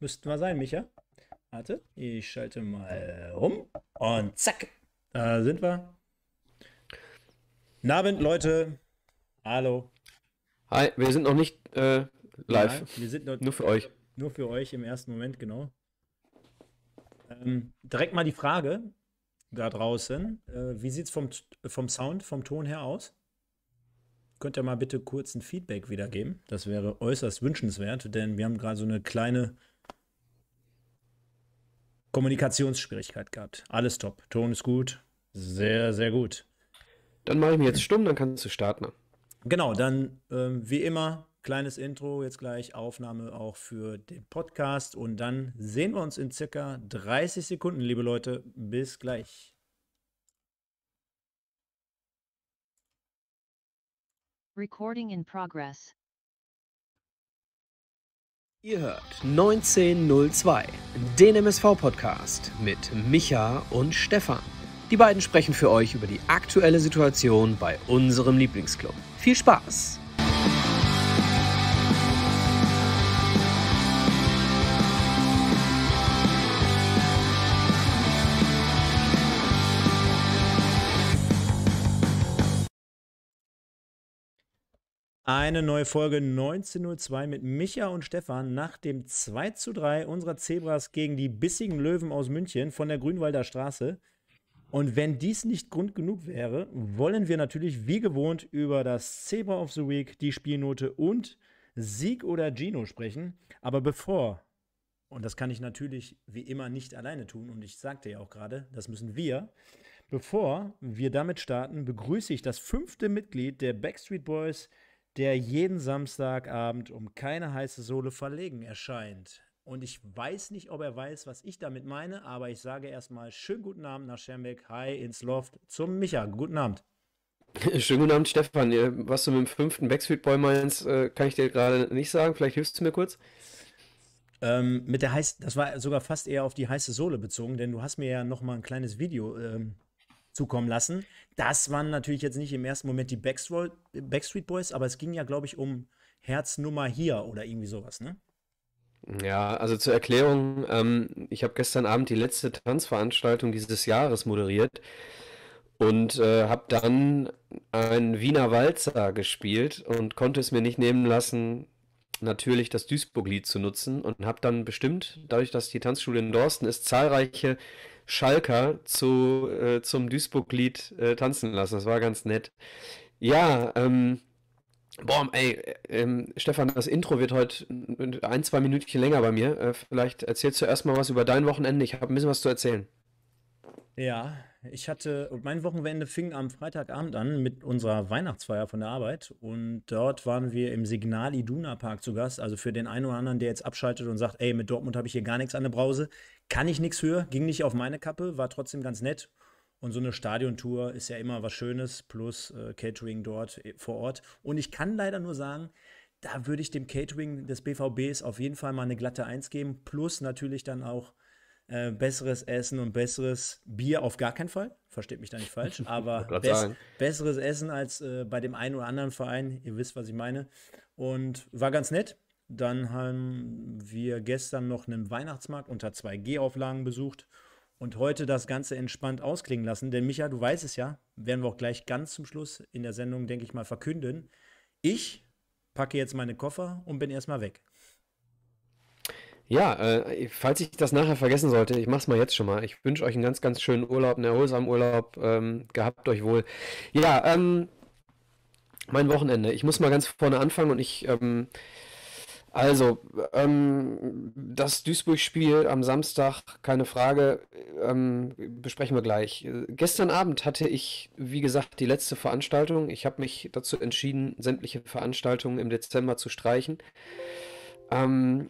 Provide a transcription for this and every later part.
Müssten wir sein, Micha. Warte, ich schalte mal um und zack, da sind wir. Abend, Leute. Hallo. Hi, wir sind noch nicht äh, live. Ja, wir sind nur, nur für euch. Nur für euch im ersten Moment, genau. Ähm, direkt mal die Frage da draußen. Äh, wie sieht es vom, vom Sound, vom Ton her aus? Könnt ihr mal bitte kurz ein Feedback wiedergeben? Das wäre äußerst wünschenswert, denn wir haben gerade so eine kleine Kommunikationsschwierigkeit gehabt. Alles top. Ton ist gut. Sehr, sehr gut. Dann mache ich mich jetzt stumm, dann kannst du starten. Genau, dann ähm, wie immer, kleines Intro, jetzt gleich Aufnahme auch für den Podcast und dann sehen wir uns in circa 30 Sekunden, liebe Leute. Bis gleich. Recording in progress. Ihr hört 1902, den MSV-Podcast mit Micha und Stefan. Die beiden sprechen für euch über die aktuelle Situation bei unserem Lieblingsclub. Viel Spaß! Eine neue Folge 19.02 mit Micha und Stefan nach dem 2 zu 3 unserer Zebras gegen die bissigen Löwen aus München von der Grünwalder Straße. Und wenn dies nicht Grund genug wäre, wollen wir natürlich wie gewohnt über das Zebra of the Week, die Spielnote und Sieg oder Gino sprechen. Aber bevor, und das kann ich natürlich wie immer nicht alleine tun, und ich sagte ja auch gerade, das müssen wir, bevor wir damit starten, begrüße ich das fünfte Mitglied der Backstreet Boys, der jeden Samstagabend um keine heiße Sohle verlegen erscheint. Und ich weiß nicht, ob er weiß, was ich damit meine, aber ich sage erstmal schönen guten Abend nach Schermbeck. Hi ins Loft zum Micha. Guten Abend. Schönen guten Abend, Stefan. Was du mit dem fünften Backstreet Boy meinst, äh, kann ich dir gerade nicht sagen. Vielleicht hilfst du mir kurz. Ähm, mit der heiß, das war sogar fast eher auf die heiße Sohle bezogen, denn du hast mir ja noch mal ein kleines Video ähm, zukommen lassen. Das waren natürlich jetzt nicht im ersten Moment die Backstreet Boys, aber es ging ja, glaube ich, um Herznummer hier oder irgendwie sowas, ne? Ja, also zur Erklärung, ähm, ich habe gestern Abend die letzte Tanzveranstaltung dieses Jahres moderiert und äh, habe dann einen Wiener Walzer gespielt und konnte es mir nicht nehmen lassen, natürlich das Duisburg-Lied zu nutzen und habe dann bestimmt, dadurch, dass die Tanzschule in Dorsten ist, zahlreiche Schalker zu, äh, zum Duisburg-Lied äh, tanzen lassen. Das war ganz nett. Ja, ähm, boah, ey, äh, ähm, Stefan, das Intro wird heute ein, zwei Minütchen länger bei mir. Äh, vielleicht erzählst du erstmal was über dein Wochenende. Ich habe ein bisschen was zu erzählen. Ja, ich hatte, mein Wochenende fing am Freitagabend an mit unserer Weihnachtsfeier von der Arbeit und dort waren wir im Signal Iduna Park zu Gast. Also für den einen oder anderen, der jetzt abschaltet und sagt, ey, mit Dortmund habe ich hier gar nichts an der Brause, kann ich nichts für, ging nicht auf meine Kappe, war trotzdem ganz nett. Und so eine Stadiontour ist ja immer was Schönes, plus äh, Catering dort äh, vor Ort. Und ich kann leider nur sagen, da würde ich dem Catering des BVBs auf jeden Fall mal eine glatte Eins geben, plus natürlich dann auch äh, besseres Essen und besseres Bier auf gar keinen Fall. Versteht mich da nicht falsch. Aber bess besseres Essen als äh, bei dem einen oder anderen Verein. Ihr wisst, was ich meine. Und war ganz nett. Dann haben wir gestern noch einen Weihnachtsmarkt unter 2G-Auflagen besucht und heute das Ganze entspannt ausklingen lassen. Denn Micha, du weißt es ja, werden wir auch gleich ganz zum Schluss in der Sendung, denke ich mal, verkünden. Ich packe jetzt meine Koffer und bin erstmal weg. Ja, äh, falls ich das nachher vergessen sollte, ich mache es mal jetzt schon mal. Ich wünsche euch einen ganz, ganz schönen Urlaub, einen erholsamen Urlaub. Ähm, gehabt euch wohl. Ja, ähm, mein Wochenende. Ich muss mal ganz vorne anfangen und ich. Ähm, also, ähm, das Duisburg-Spiel am Samstag, keine Frage, ähm, besprechen wir gleich. gestern Abend hatte ich, wie gesagt, die letzte Veranstaltung. Ich habe mich dazu entschieden, sämtliche Veranstaltungen im Dezember zu streichen. Ähm,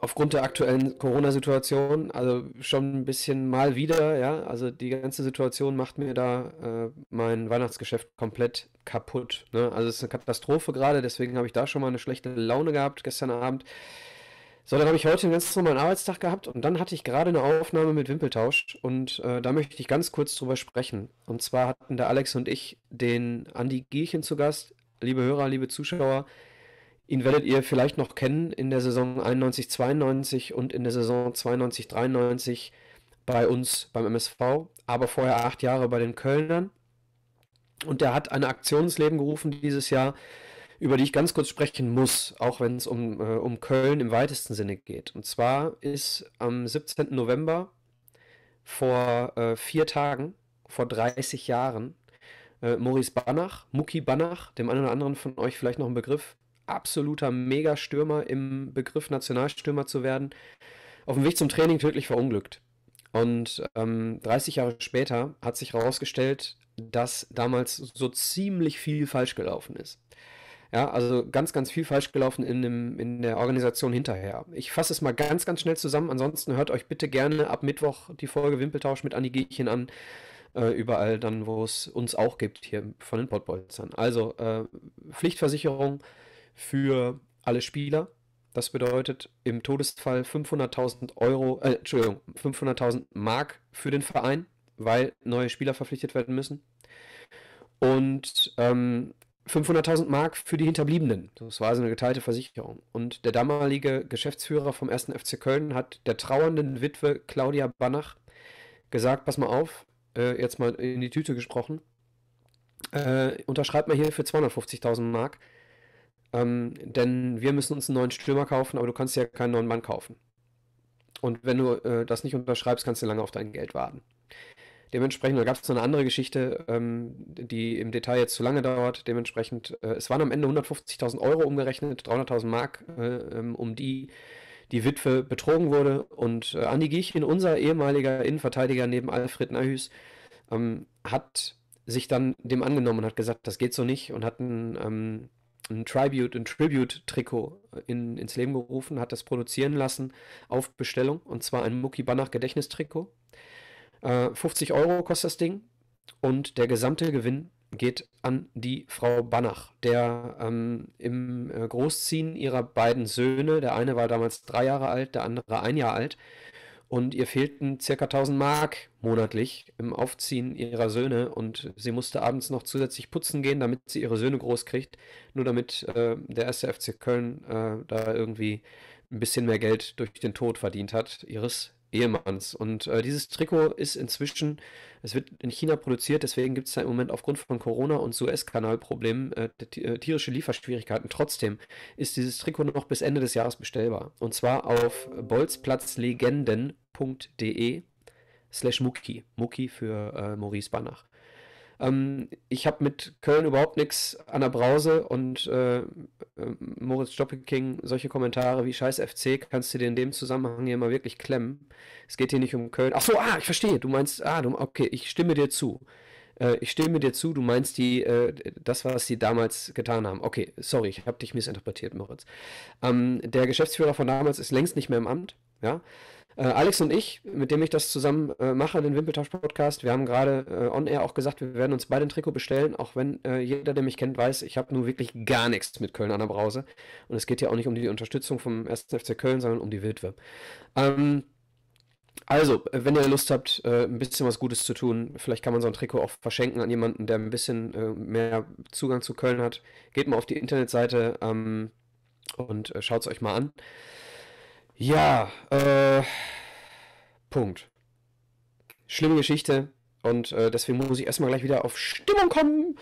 aufgrund der aktuellen Corona-Situation, also schon ein bisschen mal wieder, ja, also die ganze Situation macht mir da äh, mein Weihnachtsgeschäft komplett kaputt. Ne? Also es ist eine Katastrophe gerade, deswegen habe ich da schon mal eine schlechte Laune gehabt gestern Abend. So, dann habe ich heute den ganzen normalen Arbeitstag gehabt und dann hatte ich gerade eine Aufnahme mit Wimpeltausch und äh, da möchte ich ganz kurz drüber sprechen. Und zwar hatten der Alex und ich den Andi Gierchen zu Gast. Liebe Hörer, liebe Zuschauer, Ihn werdet ihr vielleicht noch kennen in der Saison 91-92 und in der Saison 92-93 bei uns beim MSV, aber vorher acht Jahre bei den Kölnern. Und er hat eine Aktion ins Leben gerufen dieses Jahr, über die ich ganz kurz sprechen muss, auch wenn es um, äh, um Köln im weitesten Sinne geht. Und zwar ist am 17. November vor äh, vier Tagen, vor 30 Jahren, äh, Maurice Banach, Muki Banach, dem einen oder anderen von euch vielleicht noch ein Begriff, absoluter Megastürmer im Begriff, Nationalstürmer zu werden, auf dem Weg zum Training tödlich verunglückt. Und ähm, 30 Jahre später hat sich herausgestellt, dass damals so ziemlich viel falsch gelaufen ist. Ja, also ganz, ganz viel falsch gelaufen in, dem, in der Organisation hinterher. Ich fasse es mal ganz, ganz schnell zusammen. Ansonsten hört euch bitte gerne ab Mittwoch die Folge Wimpeltausch mit Annie Giechen an. Äh, überall dann, wo es uns auch gibt, hier von den Podbolzern. Also äh, Pflichtversicherung, für alle Spieler. Das bedeutet im Todesfall 500.000 Euro, äh, Entschuldigung, 500.000 Mark für den Verein, weil neue Spieler verpflichtet werden müssen. Und ähm, 500.000 Mark für die Hinterbliebenen. Das war also eine geteilte Versicherung. Und der damalige Geschäftsführer vom 1. FC Köln hat der trauernden Witwe Claudia Banach gesagt: Pass mal auf, äh, jetzt mal in die Tüte gesprochen, äh, unterschreibt mal hier für 250.000 Mark ähm, denn wir müssen uns einen neuen Stürmer kaufen, aber du kannst ja keinen neuen Mann kaufen. Und wenn du äh, das nicht unterschreibst, kannst du lange auf dein Geld warten. Dementsprechend, gab es noch eine andere Geschichte, ähm, die im Detail jetzt zu lange dauert. Dementsprechend, äh, es waren am Ende 150.000 Euro umgerechnet, 300.000 Mark, äh, ähm, um die die Witwe betrogen wurde. Und äh, Andi Giechin, unser ehemaliger Innenverteidiger neben Alfred Nahüs, ähm, hat sich dann dem angenommen und hat gesagt, das geht so nicht und hat einen ähm, ein Tribute, ein Tribute-Trikot in, ins Leben gerufen, hat das produzieren lassen auf Bestellung und zwar ein Mucki Banach Gedächtnistrikot. Äh, 50 Euro kostet das Ding und der gesamte Gewinn geht an die Frau Banach, der ähm, im äh, Großziehen ihrer beiden Söhne, der eine war damals drei Jahre alt, der andere ein Jahr alt, und ihr fehlten circa 1000 Mark monatlich im Aufziehen ihrer Söhne und sie musste abends noch zusätzlich putzen gehen, damit sie ihre Söhne groß kriegt, nur damit äh, der SFC Köln äh, da irgendwie ein bisschen mehr Geld durch den Tod verdient hat, ihres Ehemanns. Und äh, dieses Trikot ist inzwischen, es wird in China produziert, deswegen gibt es da im Moment aufgrund von Corona und Suezkanalproblemen äh, äh, tierische Lieferschwierigkeiten. Trotzdem ist dieses Trikot noch bis Ende des Jahres bestellbar. Und zwar auf bolzplatzlegenden.de slash Muki. Muki für äh, Maurice Banach. Ähm, ich habe mit Köln überhaupt nichts an der Brause und äh, äh Moritz Doppelking, solche Kommentare wie Scheiß FC, kannst du dir in dem Zusammenhang hier mal wirklich klemmen. Es geht hier nicht um Köln. Ach so, ah, ich verstehe. Du meinst, ah, du, okay, ich stimme dir zu. Äh, ich stimme dir zu, du meinst die, äh, das, was sie damals getan haben. Okay, sorry, ich habe dich missinterpretiert, Moritz. Ähm, der Geschäftsführer von damals ist längst nicht mehr im Amt. Ja? Äh, Alex und ich, mit dem ich das zusammen äh, mache, den Wimpeltausch-Podcast, wir haben gerade äh, on air auch gesagt, wir werden uns beide ein Trikot bestellen, auch wenn äh, jeder, der mich kennt, weiß, ich habe nur wirklich gar nichts mit Köln an der Brause. Und es geht ja auch nicht um die Unterstützung vom 1. FC Köln, sondern um die Wildwürm. Ähm, also, äh, wenn ihr Lust habt, äh, ein bisschen was Gutes zu tun, vielleicht kann man so ein Trikot auch verschenken an jemanden, der ein bisschen mehr Zugang zu Köln hat. Geht mal auf die Internetseite ähm, und schaut es euch mal an. Ja, äh, Punkt. Schlimme Geschichte. Und äh, deswegen muss ich erstmal gleich wieder auf Stimmung kommen.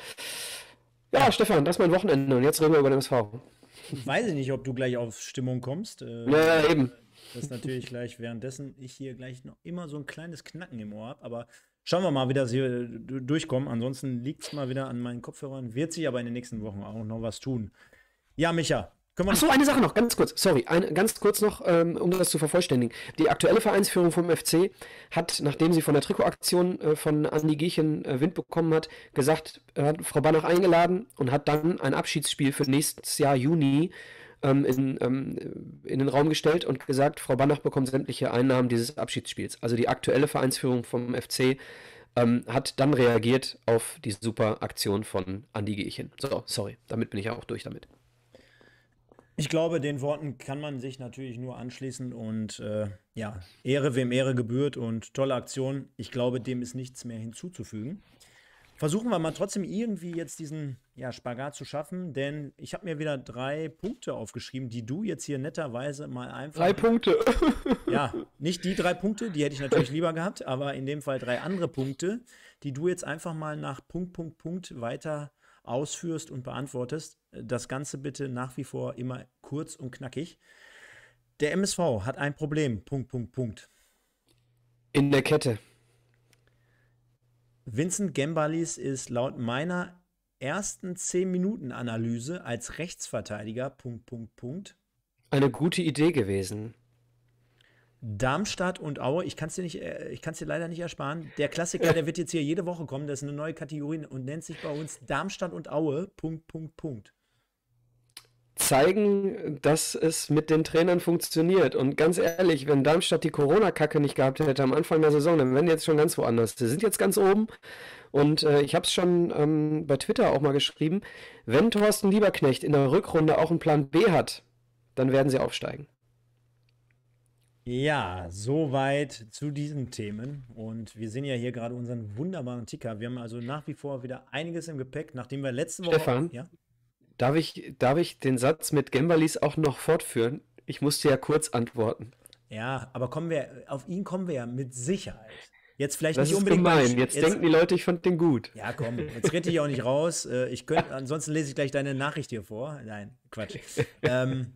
Ja, Stefan, das ist mein Wochenende und jetzt reden wir über den SV. Ich weiß nicht, ob du gleich auf Stimmung kommst. Äh, ja, eben. Das ist natürlich gleich, währenddessen ich hier gleich noch immer so ein kleines Knacken im Ohr habe, aber schauen wir mal, wie das hier äh, durchkommt. Ansonsten liegt es mal wieder an meinen Kopfhörern, wird sich aber in den nächsten Wochen auch noch was tun. Ja, Micha, können Achso, eine Sache noch, ganz kurz, sorry, ein, ganz kurz noch, ähm, um das zu vervollständigen. Die aktuelle Vereinsführung vom FC hat, nachdem sie von der Trikotaktion äh, von Andi Giechen äh, Wind bekommen hat, gesagt, hat Frau Banach eingeladen und hat dann ein Abschiedsspiel für nächstes Jahr Juni ähm, in, ähm, in den Raum gestellt und gesagt, Frau Banach bekommt sämtliche Einnahmen dieses Abschiedsspiels. Also die aktuelle Vereinsführung vom FC ähm, hat dann reagiert auf die super Aktion von Andi Giechen. So, sorry, damit bin ich auch durch damit. Ich glaube, den Worten kann man sich natürlich nur anschließen und äh, ja, Ehre wem Ehre gebührt und tolle Aktion. Ich glaube, dem ist nichts mehr hinzuzufügen. Versuchen wir mal trotzdem irgendwie jetzt diesen ja, Spagat zu schaffen, denn ich habe mir wieder drei Punkte aufgeschrieben, die du jetzt hier netterweise mal einfach. Drei Punkte! ja, nicht die drei Punkte, die hätte ich natürlich lieber gehabt, aber in dem Fall drei andere Punkte, die du jetzt einfach mal nach Punkt, Punkt, Punkt weiter ausführst und beantwortest. Das Ganze bitte nach wie vor immer kurz und knackig. Der MSV hat ein Problem. Punkt, Punkt, Punkt. In der Kette. Vincent Gembalis ist laut meiner ersten 10-Minuten-Analyse als Rechtsverteidiger. Punkt, Punkt, Punkt. Eine gute Idee gewesen. Darmstadt und Aue, ich kann es dir, nicht, äh, dir leider nicht ersparen. Der Klassiker, ja. der wird jetzt hier jede Woche kommen, das ist eine neue Kategorie und nennt sich bei uns Darmstadt und Aue. Punkt, Punkt, Punkt. Zeigen, dass es mit den Trainern funktioniert. Und ganz ehrlich, wenn Darmstadt die Corona-Kacke nicht gehabt hätte am Anfang der Saison, dann wären die jetzt schon ganz woanders. Sie sind jetzt ganz oben. Und äh, ich habe es schon ähm, bei Twitter auch mal geschrieben. Wenn Thorsten Lieberknecht in der Rückrunde auch einen Plan B hat, dann werden sie aufsteigen. Ja, soweit zu diesen Themen. Und wir sehen ja hier gerade unseren wunderbaren Ticker. Wir haben also nach wie vor wieder einiges im Gepäck, nachdem wir letzte Woche. Stefan, ja? darf, ich, darf ich den Satz mit Gembalis auch noch fortführen? Ich musste ja kurz antworten. Ja, aber kommen wir, auf ihn kommen wir ja mit Sicherheit. Jetzt vielleicht das nicht unbedingt. Gemein. Mal, jetzt, jetzt, denken die Leute, ich fand den gut. Ja, komm, jetzt rede ich auch nicht raus. Äh, ich könnte, ansonsten lese ich gleich deine Nachricht hier vor. Nein, Quatsch. ähm,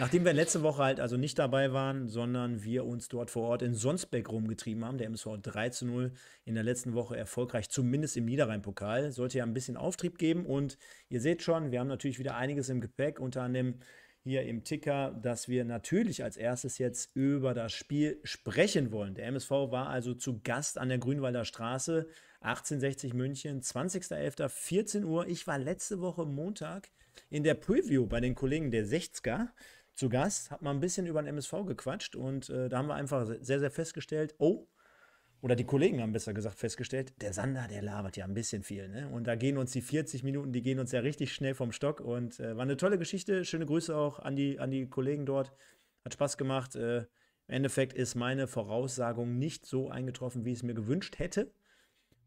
Nachdem wir letzte Woche halt also nicht dabei waren, sondern wir uns dort vor Ort in Sonsbeck rumgetrieben haben, der MSV 3 zu 0 in der letzten Woche erfolgreich, zumindest im Niederrhein-Pokal, sollte ja ein bisschen Auftrieb geben. Und ihr seht schon, wir haben natürlich wieder einiges im Gepäck, unter anderem hier im Ticker, dass wir natürlich als erstes jetzt über das Spiel sprechen wollen. Der MSV war also zu Gast an der Grünwalder Straße, 1860 München, 20.11.14 Uhr. Ich war letzte Woche Montag in der Preview bei den Kollegen der 60er zu Gast, hat mal ein bisschen über den MSV gequatscht und äh, da haben wir einfach sehr, sehr festgestellt, oh, oder die Kollegen haben besser gesagt festgestellt, der Sander, der labert ja ein bisschen viel. Ne? Und da gehen uns die 40 Minuten, die gehen uns ja richtig schnell vom Stock. Und äh, war eine tolle Geschichte. Schöne Grüße auch an die, an die Kollegen dort. Hat Spaß gemacht. Äh, Im Endeffekt ist meine Voraussagung nicht so eingetroffen, wie ich es mir gewünscht hätte.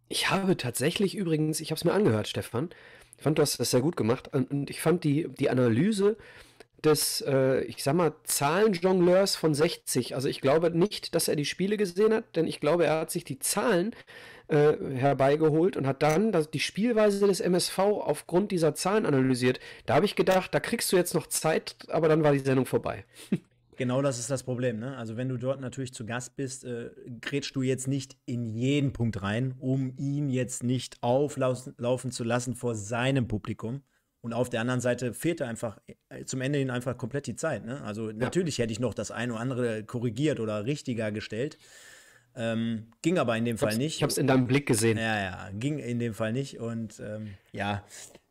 Ich habe tatsächlich übrigens, ich habe es mir angehört, Stefan. Ich fand, du hast das sehr gut gemacht. Und ich fand die, die Analyse des, äh, ich sag mal, Zahlenjongleurs von 60. Also ich glaube nicht, dass er die Spiele gesehen hat, denn ich glaube, er hat sich die Zahlen äh, herbeigeholt und hat dann das, die Spielweise des MSV aufgrund dieser Zahlen analysiert. Da habe ich gedacht, da kriegst du jetzt noch Zeit, aber dann war die Sendung vorbei. Genau das ist das Problem. Ne? Also wenn du dort natürlich zu Gast bist, äh, grätschst du jetzt nicht in jeden Punkt rein, um ihn jetzt nicht auflaufen zu lassen vor seinem Publikum. Und auf der anderen Seite fehlte einfach äh, zum Ende hin einfach komplett die Zeit. Ne? Also ja. natürlich hätte ich noch das eine oder andere korrigiert oder richtiger gestellt. Ähm, ging aber in dem Fall nicht. Ich habe es in deinem Blick gesehen. Ja, ja, ging in dem Fall nicht. Und ähm, ja,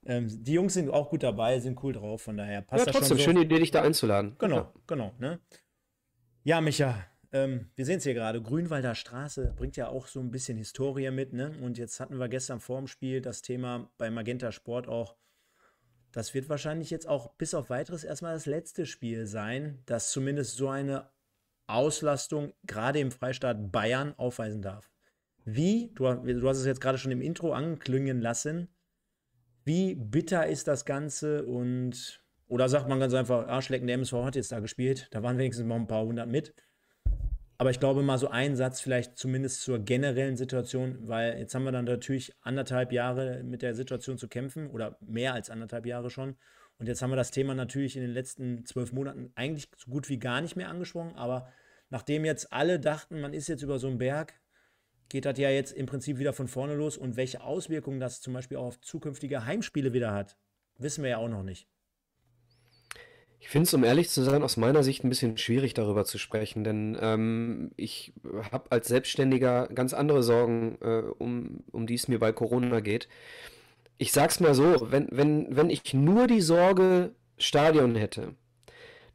ähm, die Jungs sind auch gut dabei, sind cool drauf. Von daher passt ja, trotzdem, das schon so. schöne Idee, dich da einzuladen. Genau, ja. genau. Ne? Ja, Micha, ähm, wir sehen es hier gerade. Grünwalder Straße bringt ja auch so ein bisschen Historie mit. Ne? Und jetzt hatten wir gestern vor dem Spiel das Thema bei Magenta Sport auch das wird wahrscheinlich jetzt auch bis auf weiteres erstmal das letzte Spiel sein, das zumindest so eine Auslastung gerade im Freistaat Bayern aufweisen darf. Wie, du, du hast es jetzt gerade schon im Intro anklingen lassen, wie bitter ist das Ganze und, oder sagt man ganz einfach, Arschlecken, der MSV hat jetzt da gespielt, da waren wenigstens mal ein paar hundert mit. Aber ich glaube mal so einen Satz vielleicht zumindest zur generellen Situation, weil jetzt haben wir dann natürlich anderthalb Jahre mit der Situation zu kämpfen oder mehr als anderthalb Jahre schon. Und jetzt haben wir das Thema natürlich in den letzten zwölf Monaten eigentlich so gut wie gar nicht mehr angesprochen. Aber nachdem jetzt alle dachten, man ist jetzt über so einen Berg, geht das ja jetzt im Prinzip wieder von vorne los. Und welche Auswirkungen das zum Beispiel auch auf zukünftige Heimspiele wieder hat, wissen wir ja auch noch nicht. Ich finde es, um ehrlich zu sein, aus meiner Sicht ein bisschen schwierig darüber zu sprechen, denn ähm, ich habe als Selbstständiger ganz andere Sorgen, äh, um, um die es mir bei Corona geht. Ich sag's mal so, wenn, wenn, wenn ich nur die Sorge Stadion hätte,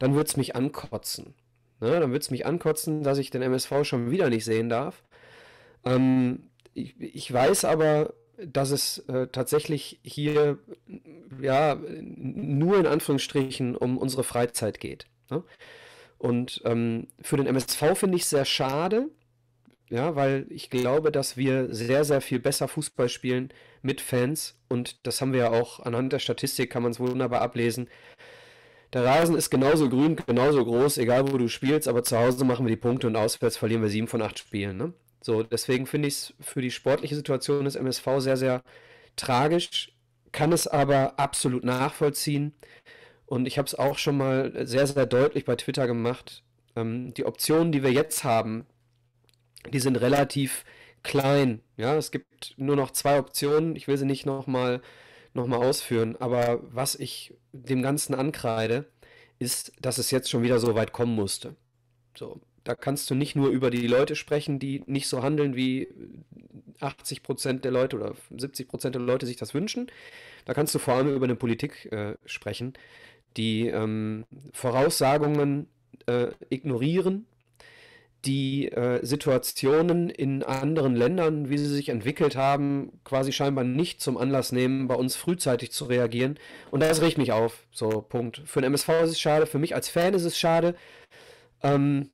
dann würde es mich ankotzen. Ne? Dann würde es mich ankotzen, dass ich den MSV schon wieder nicht sehen darf. Ähm, ich, ich weiß aber, dass es äh, tatsächlich hier ja nur in Anführungsstrichen um unsere Freizeit geht. Ne? Und ähm, für den MSV finde ich es sehr schade, ja, weil ich glaube, dass wir sehr, sehr viel besser Fußball spielen mit Fans und das haben wir ja auch anhand der Statistik, kann man es wunderbar ablesen. Der Rasen ist genauso grün, genauso groß, egal wo du spielst, aber zu Hause machen wir die Punkte und auswärts verlieren wir sieben von acht Spielen. Ne? So, deswegen finde ich es für die sportliche Situation des MSV sehr, sehr tragisch, kann es aber absolut nachvollziehen. Und ich habe es auch schon mal sehr, sehr deutlich bei Twitter gemacht. Ähm, die Optionen, die wir jetzt haben, die sind relativ klein. Ja, es gibt nur noch zwei Optionen. Ich will sie nicht nochmal noch mal ausführen. Aber was ich dem Ganzen ankreide, ist, dass es jetzt schon wieder so weit kommen musste. So, da kannst du nicht nur über die Leute sprechen, die nicht so handeln, wie 80 äh, Prozent der Leute oder 70 Prozent der Leute sich das wünschen. Da kannst du vor allem über eine Politik äh, sprechen, die ähm, Voraussagungen äh, ignorieren, die äh, Situationen in anderen Ländern, wie sie sich entwickelt haben, quasi scheinbar nicht zum Anlass nehmen, bei uns frühzeitig zu reagieren. Und das regt mich auf. So, Punkt. Für den MSV ist es schade, für mich als Fan ist es schade. Ähm,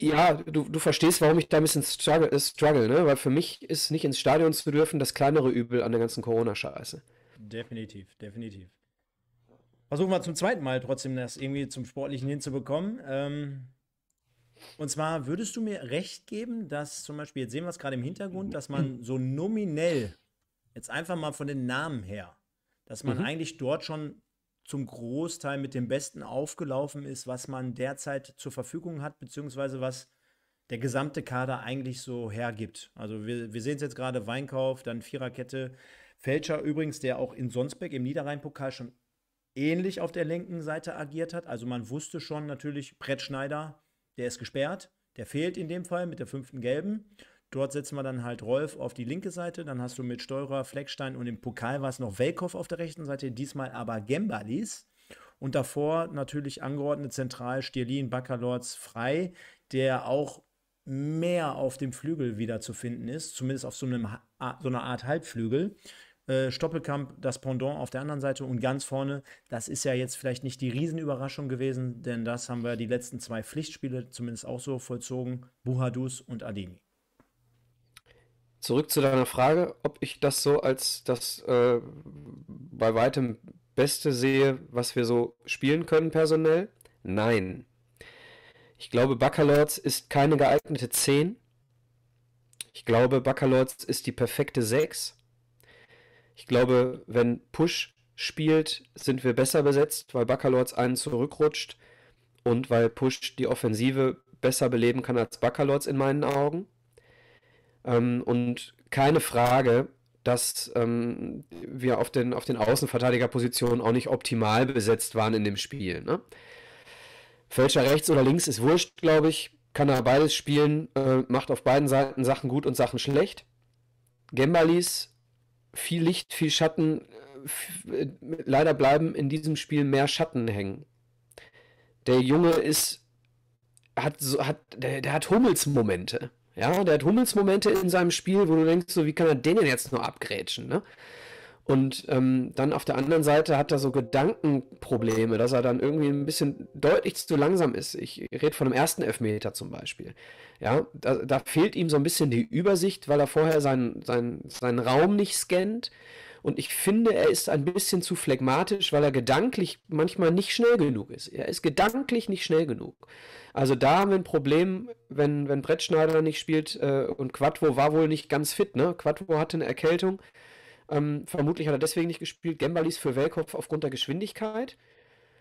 ja, du, du verstehst, warum ich da ein bisschen struggle, äh, struggle, ne? Weil für mich ist nicht ins Stadion zu dürfen das kleinere Übel an der ganzen Corona-Scheiße. Definitiv, definitiv. Versuchen wir zum zweiten Mal trotzdem das irgendwie zum Sportlichen hinzubekommen. Ähm, und zwar würdest du mir recht geben, dass zum Beispiel, jetzt sehen wir es gerade im Hintergrund, dass man so nominell, jetzt einfach mal von den Namen her, dass man mhm. eigentlich dort schon zum Großteil mit dem Besten aufgelaufen ist, was man derzeit zur Verfügung hat, beziehungsweise was der gesamte Kader eigentlich so hergibt. Also wir, wir sehen es jetzt gerade, Weinkauf, dann Viererkette, Fälscher übrigens, der auch in Sonsbeck im Niederrhein-Pokal schon ähnlich auf der linken Seite agiert hat. Also man wusste schon natürlich, Brett Schneider, der ist gesperrt, der fehlt in dem Fall mit der fünften gelben. Dort setzen wir dann halt Rolf auf die linke Seite. Dann hast du mit Steurer, Fleckstein und im Pokal war es noch Welkow auf der rechten Seite. Diesmal aber Gembalis. Und davor natürlich angeordnet zentral Stirlin, Baccalords, Frei, der auch mehr auf dem Flügel wieder zu finden ist, zumindest auf so, einem, so einer Art Halbflügel. Äh, Stoppelkamp das Pendant auf der anderen Seite und ganz vorne, das ist ja jetzt vielleicht nicht die Riesenüberraschung gewesen, denn das haben wir die letzten zwei Pflichtspiele zumindest auch so vollzogen, Buhadus und Adini zurück zu deiner Frage, ob ich das so als das äh, bei weitem Beste sehe, was wir so spielen können personell? Nein. Ich glaube, Baccalords ist keine geeignete 10. Ich glaube, Baccalords ist die perfekte 6. Ich glaube, wenn Push spielt, sind wir besser besetzt, weil Baccalords einen zurückrutscht und weil Push die Offensive besser beleben kann als Baccalords in meinen Augen. Ähm, und keine Frage, dass ähm, wir auf den, auf den Außenverteidigerpositionen auch nicht optimal besetzt waren in dem Spiel. Ne? Fälscher rechts oder links ist wurscht, glaube ich. Kann er beides spielen, äh, macht auf beiden Seiten Sachen gut und Sachen schlecht. Gembalis, viel Licht, viel Schatten. Äh, leider bleiben in diesem Spiel mehr Schatten hängen. Der Junge ist, hat, hat, der, der hat Hummelsmomente. Ja, der hat Hummelsmomente in seinem Spiel, wo du denkst, so, wie kann er den denn jetzt nur abgrätschen, ne? Und ähm, dann auf der anderen Seite hat er so Gedankenprobleme, dass er dann irgendwie ein bisschen deutlich zu langsam ist. Ich rede von dem ersten Elfmeter zum Beispiel. Ja, da, da, fehlt ihm so ein bisschen die Übersicht, weil er vorher seinen, seinen, seinen Raum nicht scannt. Und ich finde, er ist ein bisschen zu phlegmatisch, weil er gedanklich manchmal nicht schnell genug ist. Er ist gedanklich nicht schnell genug. Also da haben wir ein Problem, wenn, wenn Brettschneider nicht spielt äh, und Quattro war wohl nicht ganz fit, ne? Quattro hatte eine Erkältung. Ähm, vermutlich hat er deswegen nicht gespielt. Gembalis für Wellkopf aufgrund der Geschwindigkeit.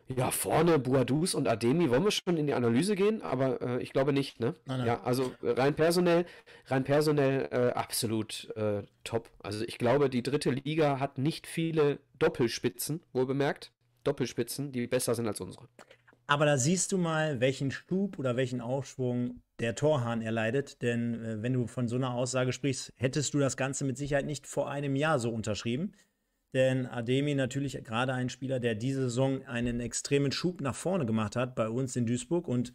Ja, vorne Boadus und Ademi wollen wir schon in die Analyse gehen, aber äh, ich glaube nicht, ne? Nein, nein. Ja, also äh, rein personell, rein personell äh, absolut äh, top. Also ich glaube, die dritte Liga hat nicht viele Doppelspitzen, wohl bemerkt. Doppelspitzen, die besser sind als unsere. Aber da siehst du mal, welchen Schub oder welchen Aufschwung der Torhahn erleidet. Denn äh, wenn du von so einer Aussage sprichst, hättest du das Ganze mit Sicherheit nicht vor einem Jahr so unterschrieben. Denn Ademi natürlich gerade ein Spieler, der diese Saison einen extremen Schub nach vorne gemacht hat bei uns in Duisburg. Und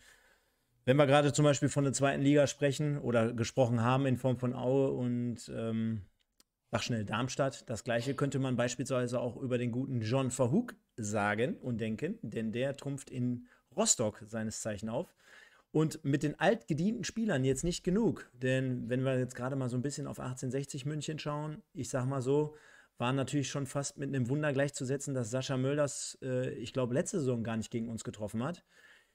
wenn wir gerade zum Beispiel von der zweiten Liga sprechen oder gesprochen haben in Form von Aue und ähm, schnell Darmstadt. Das gleiche könnte man beispielsweise auch über den guten John Verhoek sagen und denken, denn der trumpft in Rostock seines Zeichen auf. Und mit den altgedienten Spielern jetzt nicht genug, denn wenn wir jetzt gerade mal so ein bisschen auf 1860 München schauen, ich sag mal so, war natürlich schon fast mit einem Wunder gleichzusetzen, dass Sascha Mölders, äh, ich glaube, letzte Saison gar nicht gegen uns getroffen hat.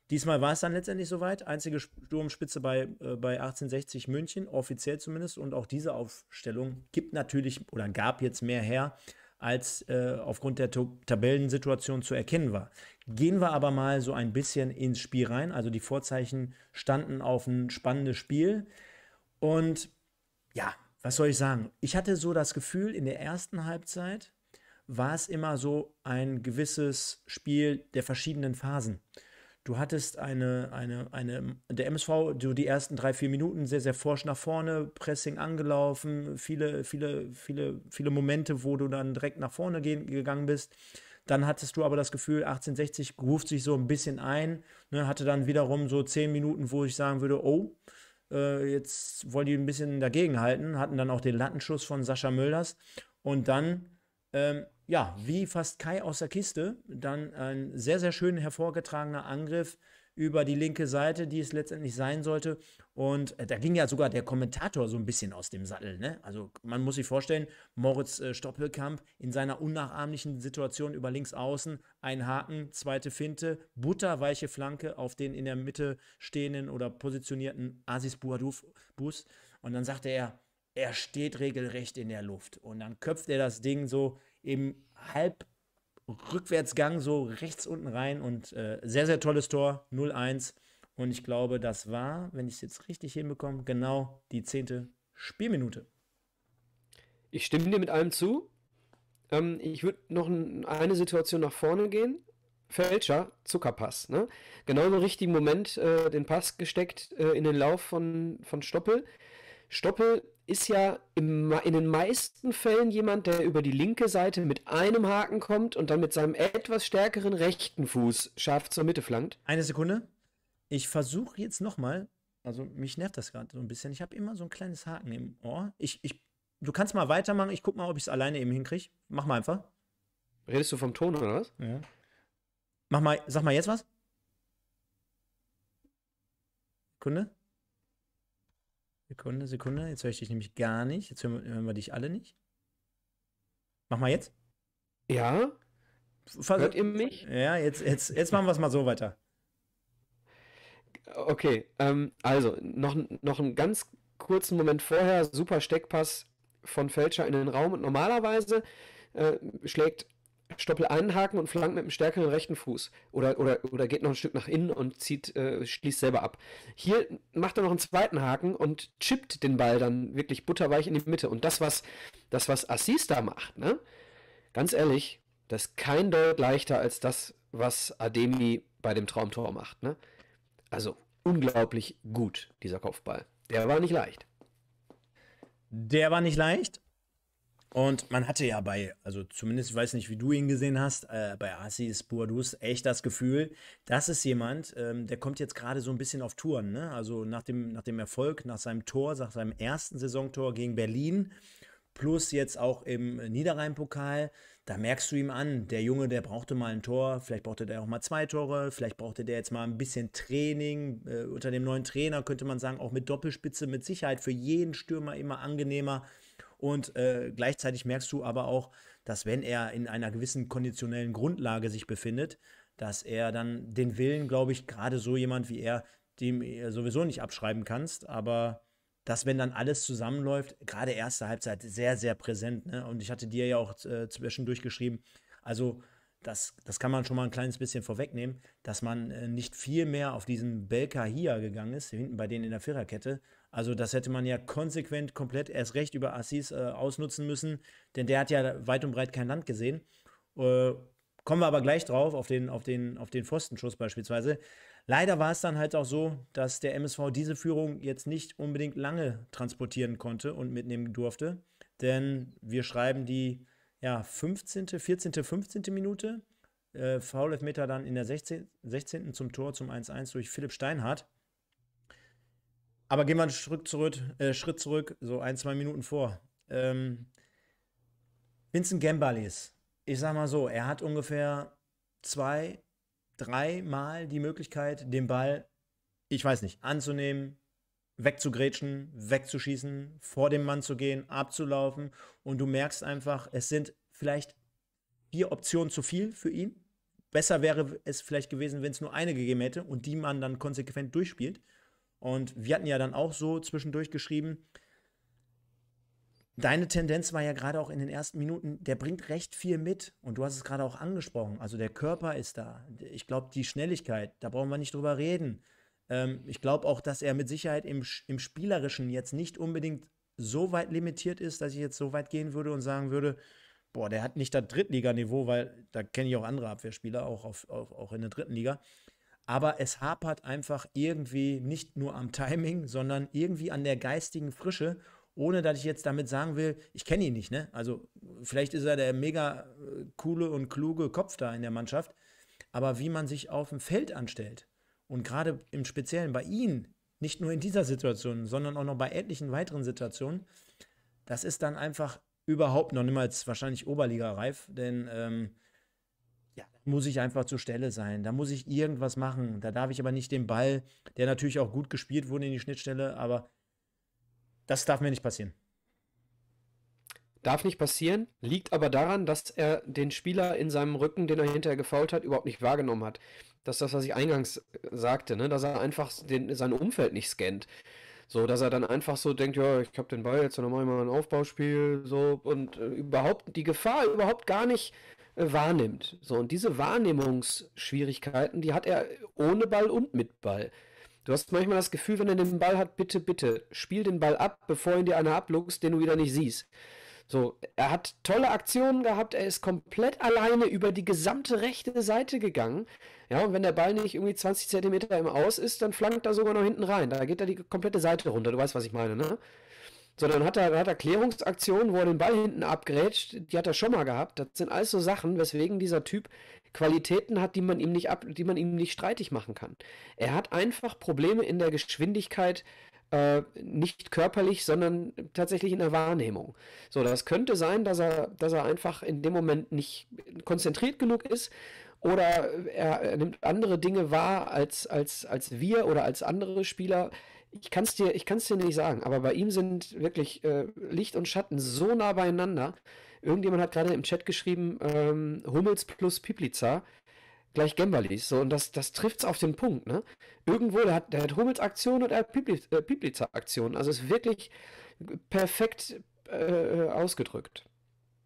Diesmal war es dann letztendlich soweit. Einzige Sturmspitze bei, äh, bei 1860 München, offiziell zumindest. Und auch diese Aufstellung gibt natürlich oder gab jetzt mehr her, als äh, aufgrund der Tabellensituation zu erkennen war. Gehen wir aber mal so ein bisschen ins Spiel rein. Also die Vorzeichen standen auf ein spannendes Spiel. Und ja, was soll ich sagen? Ich hatte so das Gefühl, in der ersten Halbzeit war es immer so ein gewisses Spiel der verschiedenen Phasen. Du hattest eine, eine, eine, der MSV, du die ersten drei, vier Minuten sehr, sehr forsch nach vorne, Pressing angelaufen, viele, viele, viele, viele Momente, wo du dann direkt nach vorne gehen, gegangen bist. Dann hattest du aber das Gefühl, 1860 ruft sich so ein bisschen ein, ne, hatte dann wiederum so zehn Minuten, wo ich sagen würde, oh, äh, jetzt wollen die ein bisschen dagegenhalten, hatten dann auch den Lattenschuss von Sascha Mölders und dann ähm, ja, wie fast Kai aus der Kiste, dann ein sehr, sehr schön hervorgetragener Angriff über die linke Seite, die es letztendlich sein sollte. Und äh, da ging ja sogar der Kommentator so ein bisschen aus dem Sattel. Ne? Also man muss sich vorstellen, Moritz äh, Stoppelkamp in seiner unnachahmlichen Situation über links außen, ein Haken, zweite Finte, butterweiche Flanke auf den in der Mitte stehenden oder positionierten Asis Buadouf Bus. Und dann sagte er, er steht regelrecht in der Luft. Und dann köpft er das Ding so im halb Rückwärtsgang so rechts unten rein und äh, sehr, sehr tolles Tor, 0-1. Und ich glaube, das war, wenn ich es jetzt richtig hinbekomme, genau die zehnte Spielminute. Ich stimme dir mit allem zu. Ähm, ich würde noch eine Situation nach vorne gehen. Fälscher, Zuckerpass. Ne? Genau im richtigen Moment äh, den Pass gesteckt äh, in den Lauf von, von Stoppel. Stoppel ist ja im, in den meisten Fällen jemand, der über die linke Seite mit einem Haken kommt und dann mit seinem etwas stärkeren rechten Fuß scharf zur Mitte flankt. Eine Sekunde. Ich versuche jetzt nochmal. Also mich nervt das gerade so ein bisschen. Ich habe immer so ein kleines Haken im Ohr. Ich, ich, du kannst mal weitermachen. Ich gucke mal, ob ich es alleine eben hinkriege. Mach mal einfach. Redest du vom Ton oder was? Ja. Mach mal, sag mal jetzt was. Sekunde. Sekunde, Sekunde. Jetzt höre ich dich nämlich gar nicht. Jetzt hören wir dich alle nicht. Mach mal jetzt. Ja? Vers Hört ihr mich? Ja, jetzt, jetzt, jetzt machen wir es mal so weiter. Okay, ähm, also noch, noch einen ganz kurzen Moment vorher. Super Steckpass von Fälscher in den Raum. Und normalerweise äh, schlägt Stoppel einhaken und flankt mit dem stärkeren rechten Fuß. Oder, oder, oder geht noch ein Stück nach innen und zieht, äh, schließt selber ab. Hier macht er noch einen zweiten Haken und chippt den Ball dann wirklich butterweich in die Mitte. Und das, was, das, was Assis da macht, ne? Ganz ehrlich, das ist kein Deut leichter als das, was Ademi bei dem Traumtor macht, ne? Also unglaublich gut, dieser Kopfball. Der war nicht leicht. Der war nicht leicht. Und man hatte ja bei, also zumindest, ich weiß nicht, wie du ihn gesehen hast, äh, bei Assis Boadus echt das Gefühl, das ist jemand, ähm, der kommt jetzt gerade so ein bisschen auf Touren. Ne? Also nach dem, nach dem Erfolg, nach seinem Tor, nach seinem ersten Saisontor gegen Berlin, plus jetzt auch im Niederrhein-Pokal, da merkst du ihm an, der Junge, der brauchte mal ein Tor, vielleicht brauchte der auch mal zwei Tore, vielleicht brauchte der jetzt mal ein bisschen Training. Äh, unter dem neuen Trainer könnte man sagen, auch mit Doppelspitze, mit Sicherheit für jeden Stürmer immer angenehmer. Und äh, gleichzeitig merkst du aber auch, dass wenn er in einer gewissen konditionellen Grundlage sich befindet, dass er dann den Willen, glaube ich, gerade so jemand wie er, dem sowieso nicht abschreiben kannst, aber dass wenn dann alles zusammenläuft, gerade erste Halbzeit sehr, sehr präsent. Ne? Und ich hatte dir ja auch äh, zwischendurch geschrieben, also das, das kann man schon mal ein kleines bisschen vorwegnehmen, dass man äh, nicht viel mehr auf diesen Belka hier gegangen ist, hinten bei denen in der Viererkette, also das hätte man ja konsequent komplett erst recht über Assis äh, ausnutzen müssen, denn der hat ja weit und breit kein Land gesehen. Äh, kommen wir aber gleich drauf, auf den, auf den, auf den Pfostenschuss beispielsweise. Leider war es dann halt auch so, dass der MSV diese Führung jetzt nicht unbedingt lange transportieren konnte und mitnehmen durfte. Denn wir schreiben die ja, 15., 14., 15. Minute. Äh, Foul-Elfmeter dann in der 16, 16. zum Tor zum 1-1 durch Philipp Steinhardt. Aber gehen wir einen Schritt zurück, äh, Schritt zurück so ein, zwei Minuten vor. Ähm, Vincent Gembalis, ich sag mal so, er hat ungefähr zwei, dreimal die Möglichkeit, den Ball, ich weiß nicht, anzunehmen, wegzugrätschen, wegzuschießen, vor dem Mann zu gehen, abzulaufen. Und du merkst einfach, es sind vielleicht vier Optionen zu viel für ihn. Besser wäre es vielleicht gewesen, wenn es nur eine gegeben hätte und die man dann konsequent durchspielt. Und wir hatten ja dann auch so zwischendurch geschrieben, deine Tendenz war ja gerade auch in den ersten Minuten, der bringt recht viel mit. Und du hast es gerade auch angesprochen. Also der Körper ist da. Ich glaube, die Schnelligkeit, da brauchen wir nicht drüber reden. Ähm, ich glaube auch, dass er mit Sicherheit im, im Spielerischen jetzt nicht unbedingt so weit limitiert ist, dass ich jetzt so weit gehen würde und sagen würde, boah, der hat nicht das Drittliganiveau, weil da kenne ich auch andere Abwehrspieler, auch, auf, auf, auch in der dritten Liga. Aber es hapert einfach irgendwie nicht nur am Timing, sondern irgendwie an der geistigen Frische ohne dass ich jetzt damit sagen will, ich kenne ihn nicht, ne? Also vielleicht ist er der mega äh, coole und kluge Kopf da in der Mannschaft, aber wie man sich auf dem Feld anstellt und gerade im Speziellen bei ihm, nicht nur in dieser Situation, sondern auch noch bei etlichen weiteren Situationen, das ist dann einfach überhaupt noch niemals wahrscheinlich Oberliga-reif, denn ähm, ja, muss ich einfach zur Stelle sein. Da muss ich irgendwas machen. Da darf ich aber nicht den Ball, der natürlich auch gut gespielt wurde in die Schnittstelle, aber das darf mir nicht passieren. Darf nicht passieren, liegt aber daran, dass er den Spieler in seinem Rücken, den er hinterher gefault hat, überhaupt nicht wahrgenommen hat. Das ist das, was ich eingangs äh, sagte, ne? dass er einfach den, sein Umfeld nicht scannt. So, dass er dann einfach so denkt, ja, ich habe den Ball, jetzt dann mache ich mal ein Aufbauspiel, so, und äh, überhaupt die Gefahr überhaupt gar nicht wahrnimmt. So, und diese Wahrnehmungsschwierigkeiten, die hat er ohne Ball und mit Ball. Du hast manchmal das Gefühl, wenn er den Ball hat, bitte, bitte, spiel den Ball ab, bevor ihn dir einer abluchst, den du wieder nicht siehst. So, er hat tolle Aktionen gehabt, er ist komplett alleine über die gesamte rechte Seite gegangen. Ja, und wenn der Ball nicht irgendwie 20 Zentimeter im Aus ist, dann flankt er sogar noch hinten rein. Da geht er die komplette Seite runter, du weißt, was ich meine, ne? Sondern hat er, hat er Klärungsaktionen, wo er den Ball hinten abgrätscht, die hat er schon mal gehabt. Das sind alles so Sachen, weswegen dieser Typ Qualitäten hat, die man ihm nicht ab, die man ihm nicht streitig machen kann. Er hat einfach Probleme in der Geschwindigkeit, äh, nicht körperlich, sondern tatsächlich in der Wahrnehmung. So, das könnte sein, dass er, dass er einfach in dem Moment nicht konzentriert genug ist oder er, nimmt andere Dinge wahr als, als, als wir oder als andere Spieler ich kann es dir, dir nicht sagen, aber bei ihm sind wirklich äh, Licht und Schatten so nah beieinander. Irgendjemand hat gerade im Chat geschrieben, ähm, Hummels plus Piplica gleich Gembalis. So, und das, das trifft es auf den Punkt. Ne? Irgendwo, der hat, der hat Hummels Aktionen und er hat Piplica, äh, Piplica Aktionen. Also ist wirklich perfekt äh, ausgedrückt.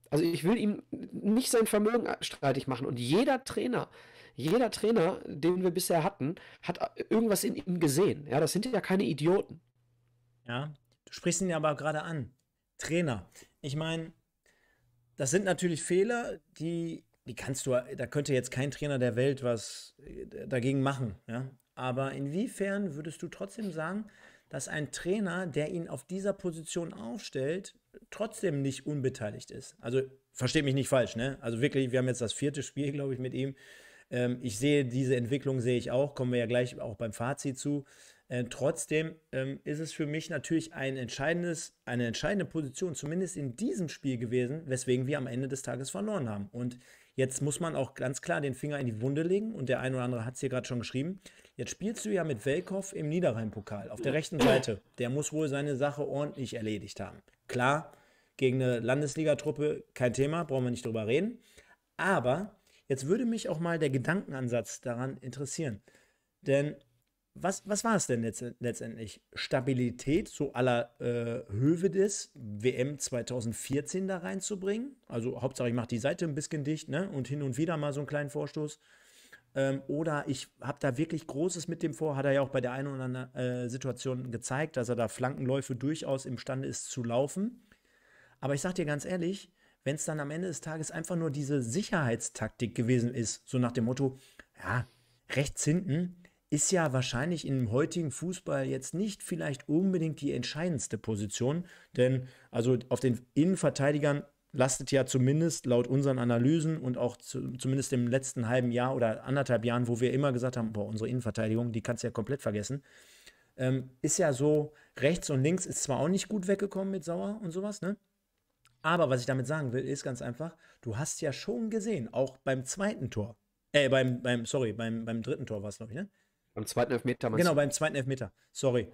Also ich will ihm nicht sein Vermögen streitig machen. Und jeder Trainer jeder Trainer, den wir bisher hatten, hat irgendwas in ihm gesehen. Ja, das sind ja keine Idioten. Ja, du sprichst ihn ja aber gerade an. Trainer. Ich meine, das sind natürlich Fehler, die, die kannst du, da könnte jetzt kein Trainer der Welt was äh, dagegen machen. Ja? Aber inwiefern würdest du trotzdem sagen, dass ein Trainer, der ihn auf dieser Position aufstellt, trotzdem nicht unbeteiligt ist? Also versteht mich nicht falsch, ne? Also wirklich, wir haben jetzt das vierte Spiel, glaube ich, mit ihm. Ähm, ich sehe diese Entwicklung, sehe ich auch, kommen wir ja gleich auch beim Fazit zu. Äh, trotzdem ähm, ist es für mich natürlich ein entscheidendes, eine entscheidende Position, zumindest in diesem Spiel gewesen, weswegen wir am Ende des Tages verloren haben. Und jetzt muss man auch ganz klar den Finger in die Wunde legen und der ein oder andere hat es hier gerade schon geschrieben. Jetzt spielst du ja mit Welkow im Niederrhein-Pokal auf der rechten Seite. Der muss wohl seine Sache ordentlich erledigt haben. Klar, gegen eine Landesligatruppe kein Thema, brauchen wir nicht drüber reden. Aber Jetzt würde mich auch mal der Gedankenansatz daran interessieren. Denn was, was war es denn letzt, letztendlich? Stabilität, so aller äh, Hövedes, WM 2014 da reinzubringen? Also Hauptsache, ich mache die Seite ein bisschen dicht ne? und hin und wieder mal so einen kleinen Vorstoß. Ähm, oder ich habe da wirklich Großes mit dem vor, hat er ja auch bei der einen oder anderen äh, Situation gezeigt, dass er da Flankenläufe durchaus imstande ist zu laufen. Aber ich sage dir ganz ehrlich, wenn es dann am Ende des Tages einfach nur diese Sicherheitstaktik gewesen ist, so nach dem Motto, ja, rechts hinten ist ja wahrscheinlich im heutigen Fußball jetzt nicht vielleicht unbedingt die entscheidendste Position, denn also auf den Innenverteidigern lastet ja zumindest laut unseren Analysen und auch zu, zumindest im letzten halben Jahr oder anderthalb Jahren, wo wir immer gesagt haben, boah, unsere Innenverteidigung, die kannst du ja komplett vergessen, ähm, ist ja so, rechts und links ist zwar auch nicht gut weggekommen mit Sauer und sowas, ne? Aber was ich damit sagen will, ist ganz einfach, du hast ja schon gesehen, auch beim zweiten Tor, äh, beim, beim sorry, beim, beim dritten Tor war es, glaube ich, ne? Beim zweiten Elfmeter. Genau, beim zweiten Elfmeter, sorry.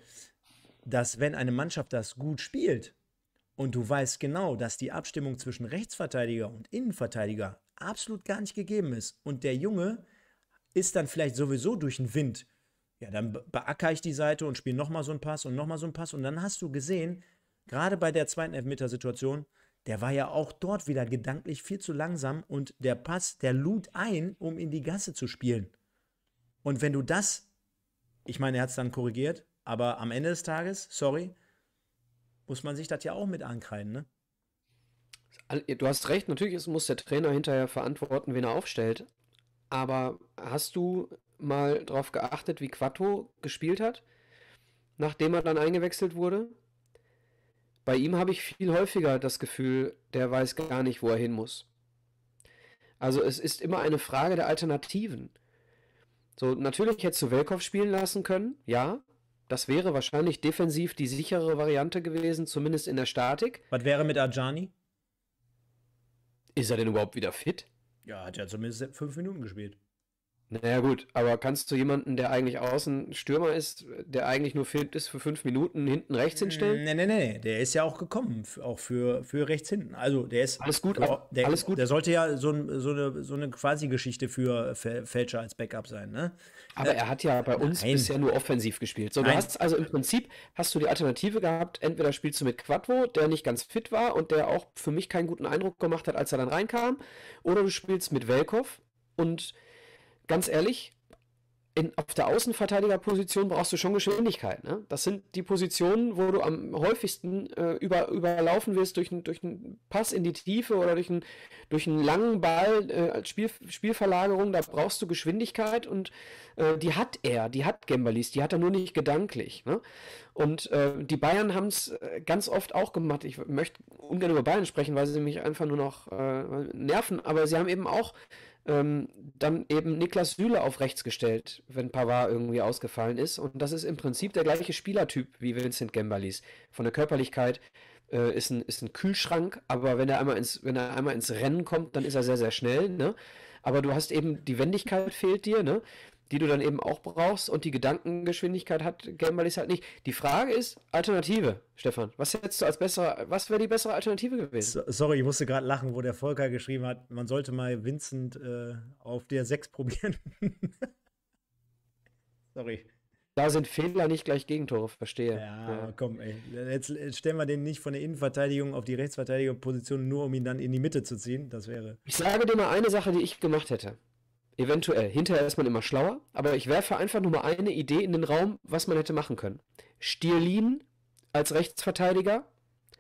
Dass wenn eine Mannschaft das gut spielt und du weißt genau, dass die Abstimmung zwischen Rechtsverteidiger und Innenverteidiger absolut gar nicht gegeben ist und der Junge ist dann vielleicht sowieso durch den Wind, ja, dann beackere ich die Seite und spiele nochmal so einen Pass und nochmal so einen Pass und dann hast du gesehen, gerade bei der zweiten elfmeter situation der war ja auch dort wieder gedanklich viel zu langsam und der Pass, der lud ein, um in die Gasse zu spielen. Und wenn du das, ich meine, er hat es dann korrigiert, aber am Ende des Tages, sorry, muss man sich das ja auch mit ankreiden, ne? Du hast recht, natürlich muss der Trainer hinterher verantworten, wen er aufstellt. Aber hast du mal darauf geachtet, wie Quattro gespielt hat, nachdem er dann eingewechselt wurde? Bei ihm habe ich viel häufiger das Gefühl, der weiß gar nicht, wo er hin muss. Also es ist immer eine Frage der Alternativen. So, natürlich hättest du Welkow spielen lassen können, ja. Das wäre wahrscheinlich defensiv die sichere Variante gewesen, zumindest in der Statik. Was wäre mit Ajani? Ist er denn überhaupt wieder fit? Ja, hat ja zumindest fünf Minuten gespielt. Naja gut, aber kannst du jemanden, der eigentlich Außenstürmer ist, der eigentlich nur fit ist, für fünf Minuten hinten rechts hinstellen? Nee, nee, nee, der ist ja auch gekommen, auch für, für rechts hinten. Also der ist... Alles gut, für, der, alles gut. Der sollte ja so, so eine, so eine Quasi-Geschichte für Fälscher als Backup sein, ne? Aber er hat ja bei uns Nein. bisher nur offensiv gespielt. So, du Nein. hast also im Prinzip, hast du die Alternative gehabt, entweder spielst du mit Quadvo, der nicht ganz fit war und der auch für mich keinen guten Eindruck gemacht hat, als er dann reinkam, oder du spielst mit Velkov und ganz ehrlich, in, auf der Außenverteidigerposition brauchst du schon Geschwindigkeit. Ne? Das sind die Positionen, wo du am häufigsten äh, über, überlaufen wirst durch, durch einen Pass in die Tiefe oder durch einen, durch einen langen Ball äh, als Spiel, Spielverlagerung. Da brauchst du Geschwindigkeit und äh, die hat er, die hat Gembalis, die hat er nur nicht gedanklich. Ne? Und äh, die Bayern haben es äh, ganz oft auch gemacht. Ich möchte ungern über Bayern sprechen, weil sie mich einfach nur noch äh, nerven, aber sie haben eben auch ähm, dann eben Niklas Süle auf rechts gestellt, wenn Pavard irgendwie ausgefallen ist. Und das ist im Prinzip der gleiche Spielertyp wie Vincent Gembalis. Von der Körperlichkeit äh, ist, ein, ist ein Kühlschrank, aber wenn er, einmal ins, wenn er einmal ins Rennen kommt, dann ist er sehr, sehr schnell. Ne? Aber du hast eben, die Wendigkeit fehlt dir. Ne? die du dann eben auch brauchst und die Gedankengeschwindigkeit hat Gambalis halt nicht. Die Frage ist, Alternative, Stefan. Was hättest du als bessere, was wäre die bessere Alternative gewesen? So, sorry, ich musste gerade lachen, wo der Volker geschrieben hat, man sollte mal Vincent äh, auf der 6 probieren. sorry. Da sind Fehler nicht gleich Gegentore, verstehe. Ja, ja, komm, ey. Jetzt äh, stellen wir den nicht von der Innenverteidigung auf die Rechtsverteidigerposition, nur um ihn dann in die Mitte zu ziehen. Das wäre. Ich sage dir mal eine Sache, die ich gemacht hätte. Eventuell. Hinterher ist man immer schlauer. Aber ich werfe einfach nur mal eine Idee in den Raum, was man hätte machen können. Stierlin als Rechtsverteidiger.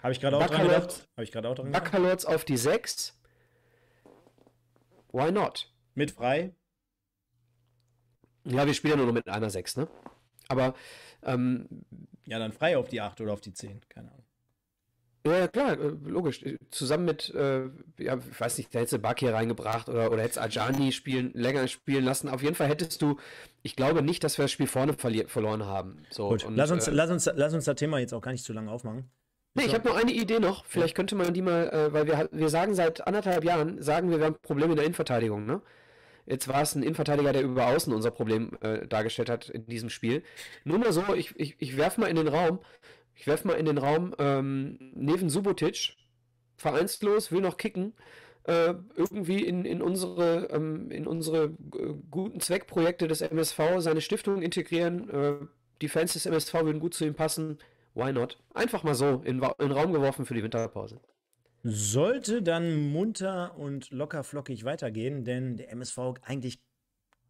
Habe ich gerade auch dran gedacht. Habe ich gerade auch dran gedacht. auf die 6. Why not? Mit frei? Ja, wir spielen ja nur noch mit einer 6, ne? Aber. Ähm, ja, dann frei auf die 8 oder auf die 10. Keine Ahnung. Ja, klar, äh, logisch. Äh, zusammen mit, äh, ja, ich weiß nicht, da hättest du Bakir reingebracht oder, oder hättest Ajani spielen, länger spielen lassen. Auf jeden Fall hättest du, ich glaube nicht, dass wir das Spiel vorne verloren haben. So, Gut, und, lass, uns, äh, lass, uns, lass uns das Thema jetzt auch gar nicht zu lange aufmachen. Nee, ich habe nur eine Idee noch. Vielleicht könnte man die mal, äh, weil wir, wir sagen seit anderthalb Jahren, sagen wir, wir haben Probleme in der Innenverteidigung, ne? Jetzt war es ein Innenverteidiger, der über außen unser Problem äh, dargestellt hat in diesem Spiel. Nur mal so, ich, ich, ich werfe mal in den Raum, ich werfe mal in den Raum, ähm, Neven Subotic, vereinslos, will noch kicken, äh, irgendwie in, in unsere, ähm, in unsere äh, guten Zweckprojekte des MSV seine Stiftung integrieren. Äh, die Fans des MSV würden gut zu ihm passen. Why not? Einfach mal so in, in den Raum geworfen für die Winterpause. Sollte dann munter und locker flockig weitergehen, denn der MSV eigentlich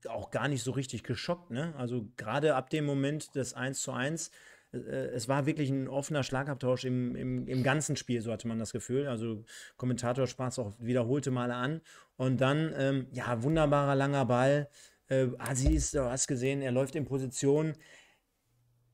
auch gar nicht so richtig geschockt. Ne? Also gerade ab dem Moment des 1 zu 1 äh, es war wirklich ein offener Schlagabtausch im, im, im, ganzen Spiel, so hatte man das Gefühl. Also Kommentator sprach es auch wiederholte Male an. Und dann, ähm, ja, wunderbarer langer Ball. Äh, Aziz, du hast gesehen, er läuft in Position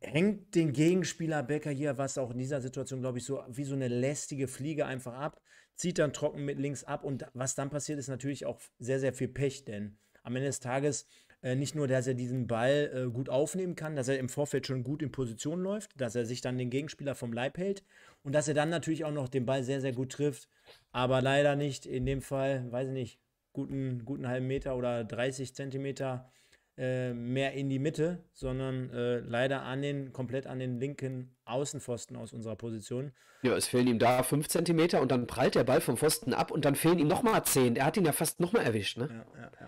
hängt den Gegenspieler Becker hier, was auch in dieser Situation, glaube ich, so wie so eine lästige Fliege einfach ab, zieht dann trocken mit links ab und was dann passiert, ist natürlich auch sehr, sehr viel Pech, denn am Ende des Tages äh, nicht nur, dass er diesen Ball äh, gut aufnehmen kann, dass er im Vorfeld schon gut in Position läuft, dass er sich dann den Gegenspieler vom Leib hält und dass er dann natürlich auch noch den Ball sehr, sehr gut trifft. Aber leider nicht in dem Fall, weiß ich nicht, guten, guten halben Meter oder 30 Zentimeter äh, mehr in die Mitte, sondern äh, leider an den, komplett an den linken Außenpfosten aus unserer Position. Ja, es fehlen ihm da 5 Zentimeter und dann prallt der Ball vom Pfosten ab und dann fehlen ihm nochmal 10. Er hat ihn ja fast nochmal erwischt, ne? Ja, ja, ja.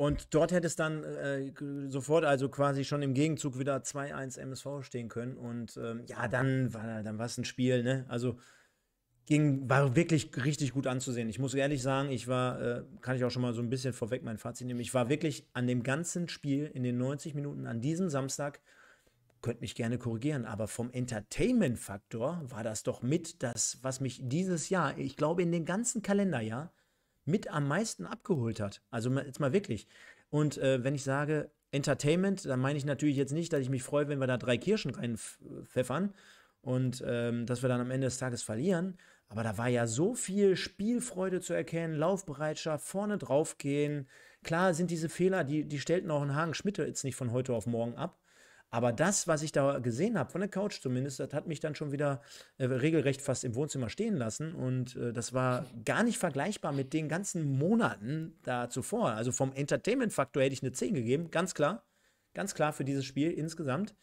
Und dort hätte es dann äh, sofort, also quasi schon im Gegenzug wieder 2-1 MSV stehen können. Und ähm, ja, dann war dann war es ein Spiel, ne? Also ging, war wirklich richtig gut anzusehen. Ich muss ehrlich sagen, ich war, äh, kann ich auch schon mal so ein bisschen vorweg mein Fazit nehmen, ich war wirklich an dem ganzen Spiel in den 90 Minuten an diesem Samstag, könnt mich gerne korrigieren, aber vom Entertainment-Faktor war das doch mit das, was mich dieses Jahr, ich glaube in dem ganzen Kalenderjahr, mit am meisten abgeholt hat. Also jetzt mal wirklich. Und äh, wenn ich sage Entertainment, dann meine ich natürlich jetzt nicht, dass ich mich freue, wenn wir da drei Kirschen reinpfeffern äh, und ähm, dass wir dann am Ende des Tages verlieren. Aber da war ja so viel Spielfreude zu erkennen, Laufbereitschaft, vorne draufgehen. Klar sind diese Fehler, die, die stellten auch einen Hagen Schmidt jetzt nicht von heute auf morgen ab. Aber das, was ich da gesehen habe, von der Couch zumindest, das hat mich dann schon wieder äh, regelrecht fast im Wohnzimmer stehen lassen. Und äh, das war gar nicht vergleichbar mit den ganzen Monaten da zuvor. Also vom Entertainment-Faktor hätte ich eine 10 gegeben, ganz klar. Ganz klar für dieses Spiel insgesamt.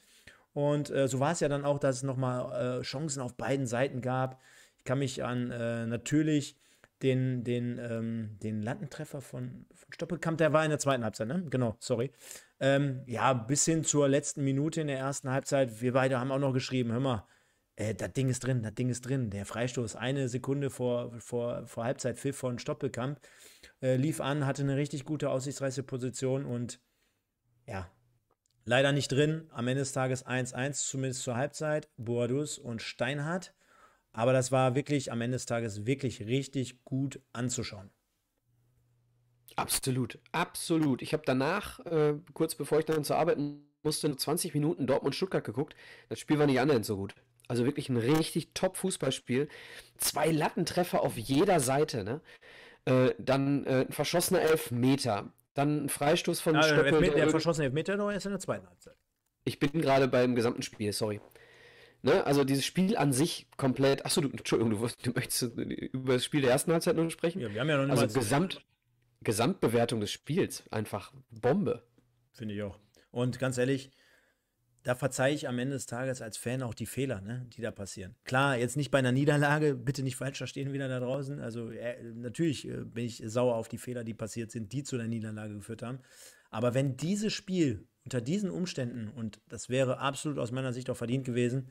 Und äh, so war es ja dann auch, dass es nochmal äh, Chancen auf beiden Seiten gab. Ich kann mich an äh, natürlich den, den, ähm, den Lattentreffer von, von Stoppelkamp, der war in der zweiten Halbzeit, ne? Genau, sorry. Ähm, ja, bis hin zur letzten Minute in der ersten Halbzeit. Wir beide haben auch noch geschrieben, hör mal, äh, das Ding ist drin, das Ding ist drin. Der Freistoß eine Sekunde vor, vor, vor Halbzeit, Pfiff von Stoppelkamp, äh, lief an, hatte eine richtig gute aussichtsreiche Position und ja, leider nicht drin. Am Ende des Tages 1-1, zumindest zur Halbzeit, Boadus und Steinhardt. Aber das war wirklich am Ende des Tages wirklich richtig gut anzuschauen. Absolut, absolut. Ich habe danach, äh, kurz bevor ich dann zur Arbeit musste, 20 Minuten Dortmund-Stuttgart geguckt. Das Spiel war nicht annähernd so gut. Also wirklich ein richtig top Fußballspiel. Zwei Lattentreffer auf jeder Seite, ne? Äh, dann äh, ein verschossener Elfmeter. Dann ein Freistoß von ja, Stöckel. Der, der verschossene Elfmeter noch erst in der zweiten Halbzeit. Ich bin gerade beim gesamten Spiel, sorry. Ne? Also dieses Spiel an sich komplett. Achso, du, Entschuldigung, du, du möchtest über das Spiel der ersten Halbzeit noch sprechen? Ja, wir haben ja noch nicht Also gesamt. Gesamtbewertung des Spiels einfach Bombe. Finde ich auch. Und ganz ehrlich, da verzeihe ich am Ende des Tages als Fan auch die Fehler, ne, die da passieren. Klar, jetzt nicht bei einer Niederlage, bitte nicht falsch verstehen wieder da draußen. Also äh, natürlich äh, bin ich sauer auf die Fehler, die passiert sind, die zu der Niederlage geführt haben. Aber wenn dieses Spiel unter diesen Umständen, und das wäre absolut aus meiner Sicht auch verdient gewesen,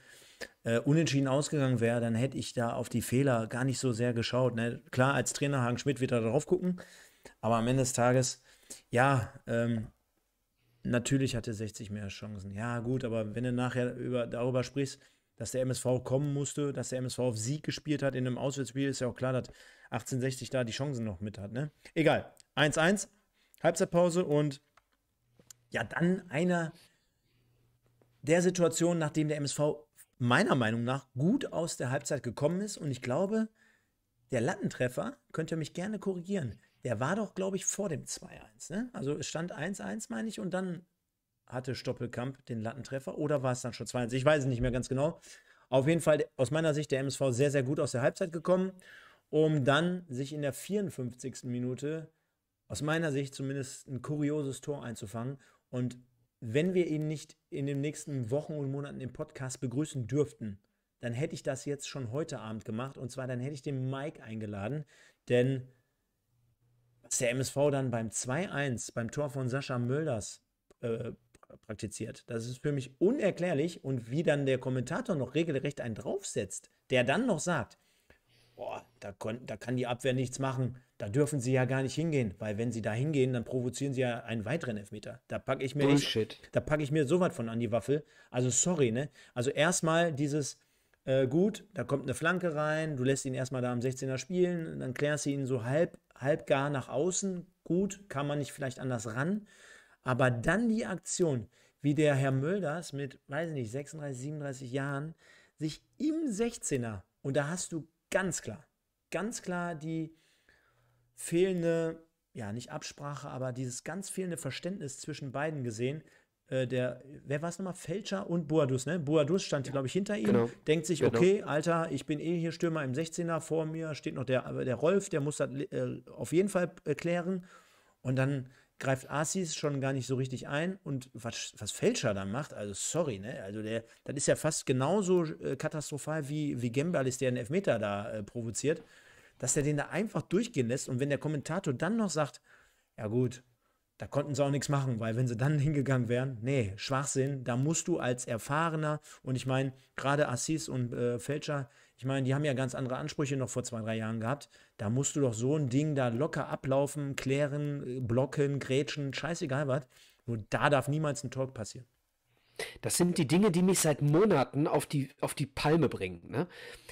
äh, unentschieden ausgegangen wäre, dann hätte ich da auf die Fehler gar nicht so sehr geschaut. Ne? Klar, als Trainer Hagen Schmidt wird da drauf gucken, aber am Ende des Tages, ja, ähm, natürlich hatte 60 mehr Chancen. Ja, gut, aber wenn du nachher über, darüber sprichst, dass der MSV kommen musste, dass der MSV auf Sieg gespielt hat in einem Auswärtsspiel, ist ja auch klar, dass 1860 da die Chancen noch mit hat. Ne? Egal. 1-1, Halbzeitpause und ja, dann einer der Situationen, nachdem der MSV meiner Meinung nach gut aus der Halbzeit gekommen ist und ich glaube, der Lattentreffer, könnt ihr mich gerne korrigieren, der war doch, glaube ich, vor dem 2-1. Ne? Also es stand 1-1, meine ich, und dann hatte Stoppelkamp den Lattentreffer oder war es dann schon 2-1? Ich weiß es nicht mehr ganz genau. Auf jeden Fall aus meiner Sicht der MSV sehr, sehr gut aus der Halbzeit gekommen, um dann sich in der 54. Minute aus meiner Sicht zumindest ein kurioses Tor einzufangen. Und wenn wir ihn nicht in den nächsten Wochen und Monaten im Podcast begrüßen dürften, dann hätte ich das jetzt schon heute Abend gemacht. Und zwar dann hätte ich den Mike eingeladen, denn was der MSV dann beim 2-1, beim Tor von Sascha Mölders äh, praktiziert. Das ist für mich unerklärlich und wie dann der Kommentator noch regelrecht einen draufsetzt, der dann noch sagt, boah, da, da kann die Abwehr nichts machen, da dürfen sie ja gar nicht hingehen, weil wenn sie da hingehen, dann provozieren sie ja einen weiteren Elfmeter. Da packe ich mir Bullshit. da packe ich mir sowas von an die Waffel. Also sorry, ne? Also erstmal dieses äh, gut, da kommt eine Flanke rein, du lässt ihn erstmal da am 16er spielen, dann klärst du ihn so halb, halb gar nach außen. Gut, kann man nicht vielleicht anders ran. Aber dann die Aktion, wie der Herr Mölders mit, weiß nicht, 36, 37 Jahren sich im 16er, und da hast du ganz klar, ganz klar die fehlende, ja, nicht Absprache, aber dieses ganz fehlende Verständnis zwischen beiden gesehen, äh, der, wer war es nochmal? Fälscher und Boadus, ne? Boadus stand, ja. glaube ich, hinter ihm. Genau. Denkt sich, genau. okay, Alter, ich bin eh hier Stürmer im 16er, vor mir steht noch der, äh, der Rolf, der muss das äh, auf jeden Fall äh, klären. Und dann greift Asis schon gar nicht so richtig ein und was, was Fälscher dann macht, also sorry, ne? Also der, das ist ja fast genauso äh, katastrophal wie, wie Gembalis, der einen Elfmeter da äh, provoziert, dass er den da einfach durchgehen lässt und wenn der Kommentator dann noch sagt, ja gut, da konnten sie auch nichts machen, weil wenn sie dann hingegangen wären, nee, Schwachsinn, da musst du als Erfahrener und ich meine, gerade Assis und äh, Fälscher, ich meine, die haben ja ganz andere Ansprüche noch vor zwei, drei Jahren gehabt, da musst du doch so ein Ding da locker ablaufen, klären, äh, blocken, grätschen, scheißegal was. Nur da darf niemals ein Talk passieren. Das sind die Dinge, die mich seit Monaten auf die, auf die Palme bringen. Ne?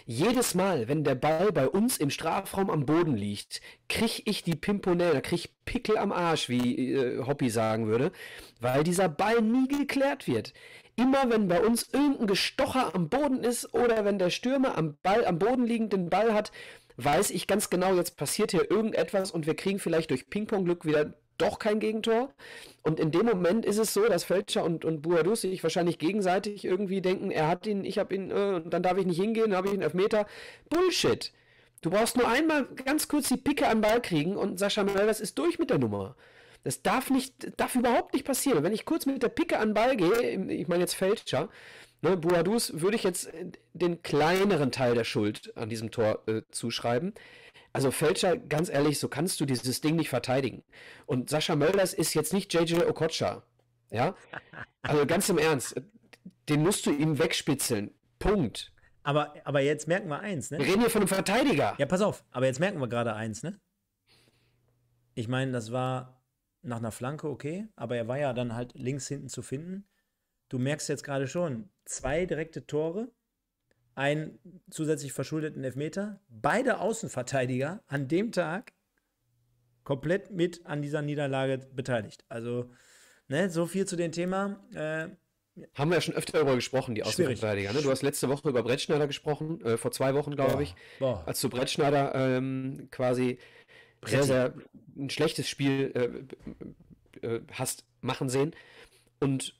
Jedes Mal, wenn der Ball bei uns im Strafraum am Boden liegt, kriege ich die Pimponelle, kriege ich Pickel am Arsch, wie äh, Hoppy sagen würde, weil dieser Ball nie geklärt wird. Immer wenn bei uns irgendein Gestocher am Boden ist oder wenn der Stürmer am Ball am Boden liegenden Ball hat, weiß ich ganz genau, jetzt passiert hier irgendetwas und wir kriegen vielleicht durch ping wieder doch kein Gegentor. Und in dem Moment ist es so, dass Fälscher und, und Buadus sich wahrscheinlich gegenseitig irgendwie denken, er hat ihn, ich habe ihn, äh, dann darf ich nicht hingehen, dann habe ich ihn auf Meter. Bullshit! Du brauchst nur einmal ganz kurz die Picke am Ball kriegen und Sascha Melvers ist durch mit der Nummer. Das darf nicht, darf überhaupt nicht passieren. Wenn ich kurz mit der Picke an den Ball gehe, ich meine jetzt Fälscher, ne, Buadus würde ich jetzt den kleineren Teil der Schuld an diesem Tor äh, zuschreiben. Also Fälscher, ganz ehrlich, so kannst du dieses Ding nicht verteidigen. Und Sascha Mölders ist jetzt nicht JJ Okocha. Ja? Also ganz im Ernst, den musst du ihm wegspitzeln. Punkt. Aber, aber jetzt merken wir eins, ne? Wir reden hier von einem Verteidiger. Ja, pass auf, aber jetzt merken wir gerade eins, ne? Ich meine, das war nach einer Flanke okay, aber er war ja dann halt links hinten zu finden. Du merkst jetzt gerade schon, zwei direkte Tore einen zusätzlich verschuldeten Elfmeter. Beide Außenverteidiger an dem Tag komplett mit an dieser Niederlage beteiligt. Also, ne, so viel zu dem Thema. Äh, haben wir ja schon öfter darüber gesprochen, die Außenverteidiger. Ne? Du hast letzte Woche über Brettschneider gesprochen, äh, vor zwei Wochen, glaube ich, Boah. als du Brettschneider ähm, quasi sehr, sehr ein schlechtes Spiel äh, äh hast machen sehen. Und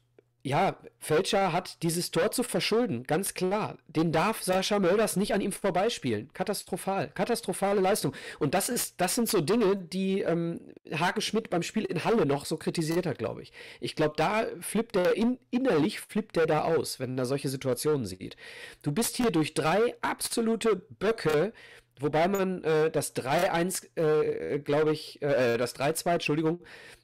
ja, Fälscher hat dieses Tor zu verschulden, ganz klar. Den darf Sascha Mölders nicht an ihm vorbeispielen. Katastrophal, katastrophale Leistung. Und das ist, das sind so Dinge, die ähm, Hage Schmidt beim Spiel in Halle noch so kritisiert hat, glaube ich. Ich glaube, da flippt er in, innerlich flippt er da aus, wenn er solche Situationen sieht. Du bist hier durch drei absolute Böcke, wobei man äh, das 3-1, äh, glaube ich, äh, äh das 3-2, Entschuldigung,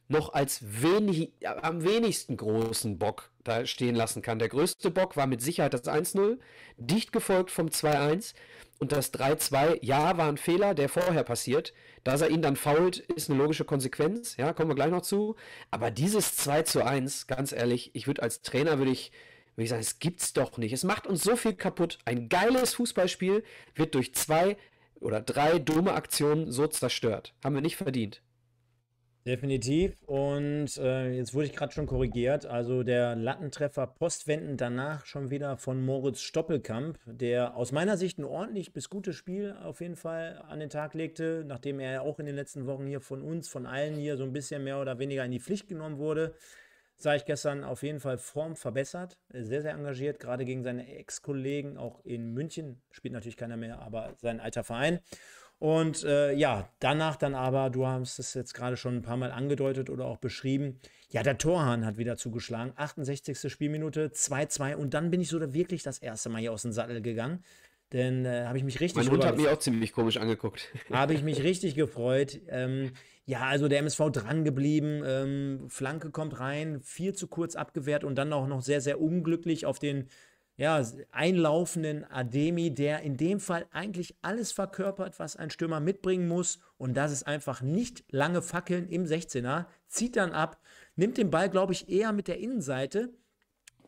noch als wenig, am wenigsten großen Bock da stehen lassen kann. Der größte Bock war mit Sicherheit das 1-0, dicht gefolgt vom 2-1 und das 3-2, ja, war ein Fehler, der vorher passiert. Dass er ihn dann fault, ist eine logische Konsequenz, ja, kommen wir gleich noch zu. Aber dieses 2 1, ganz ehrlich, ich würde als Trainer, würde ich, würde ich sagen, es gibt's doch nicht. Es macht uns so viel kaputt. Ein geiles Fußballspiel wird durch zwei oder drei dumme Aktionen so zerstört. Haben wir nicht verdient. Definitiv. Und äh, jetzt wurde ich gerade schon korrigiert. Also der Lattentreffer Postwenden danach schon wieder von Moritz Stoppelkamp, der aus meiner Sicht ein ordentlich bis gutes Spiel auf jeden Fall an den Tag legte, nachdem er auch in den letzten Wochen hier von uns, von allen hier so ein bisschen mehr oder weniger in die Pflicht genommen wurde. Sah ich gestern auf jeden Fall Form verbessert, sehr, sehr engagiert, gerade gegen seine Ex-Kollegen, auch in München, spielt natürlich keiner mehr, aber sein alter Verein. Und äh, ja, danach dann aber, du hast es jetzt gerade schon ein paar Mal angedeutet oder auch beschrieben, ja, der Torhahn hat wieder zugeschlagen. 68. Spielminute, 2-2. Und dann bin ich so wirklich das erste Mal hier aus dem Sattel gegangen. Denn äh, habe ich mich richtig gefreut. Mein Hund hat mich auch ziemlich komisch angeguckt. habe ich mich richtig gefreut. Ähm, ja, also der MSV dran geblieben, ähm, Flanke kommt rein, viel zu kurz abgewehrt und dann auch noch sehr, sehr unglücklich auf den ja, einlaufenden Ademi, der in dem Fall eigentlich alles verkörpert, was ein Stürmer mitbringen muss. Und das ist einfach nicht lange fackeln im 16er. Zieht dann ab, nimmt den Ball, glaube ich, eher mit der Innenseite.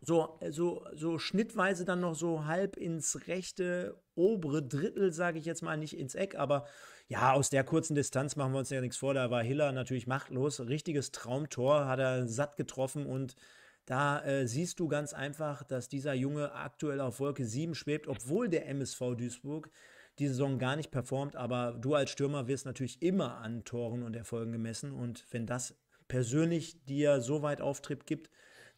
So, äh, so, so schnittweise dann noch so halb ins rechte obere Drittel, sage ich jetzt mal, nicht ins Eck, aber ja, aus der kurzen Distanz machen wir uns ja nichts vor. Da war Hiller natürlich machtlos. Richtiges Traumtor, hat er satt getroffen und da äh, siehst du ganz einfach, dass dieser Junge aktuell auf Wolke 7 schwebt, obwohl der MSV Duisburg die Saison gar nicht performt. Aber du als Stürmer wirst natürlich immer an Toren und Erfolgen gemessen. Und wenn das persönlich dir so weit Auftrieb gibt,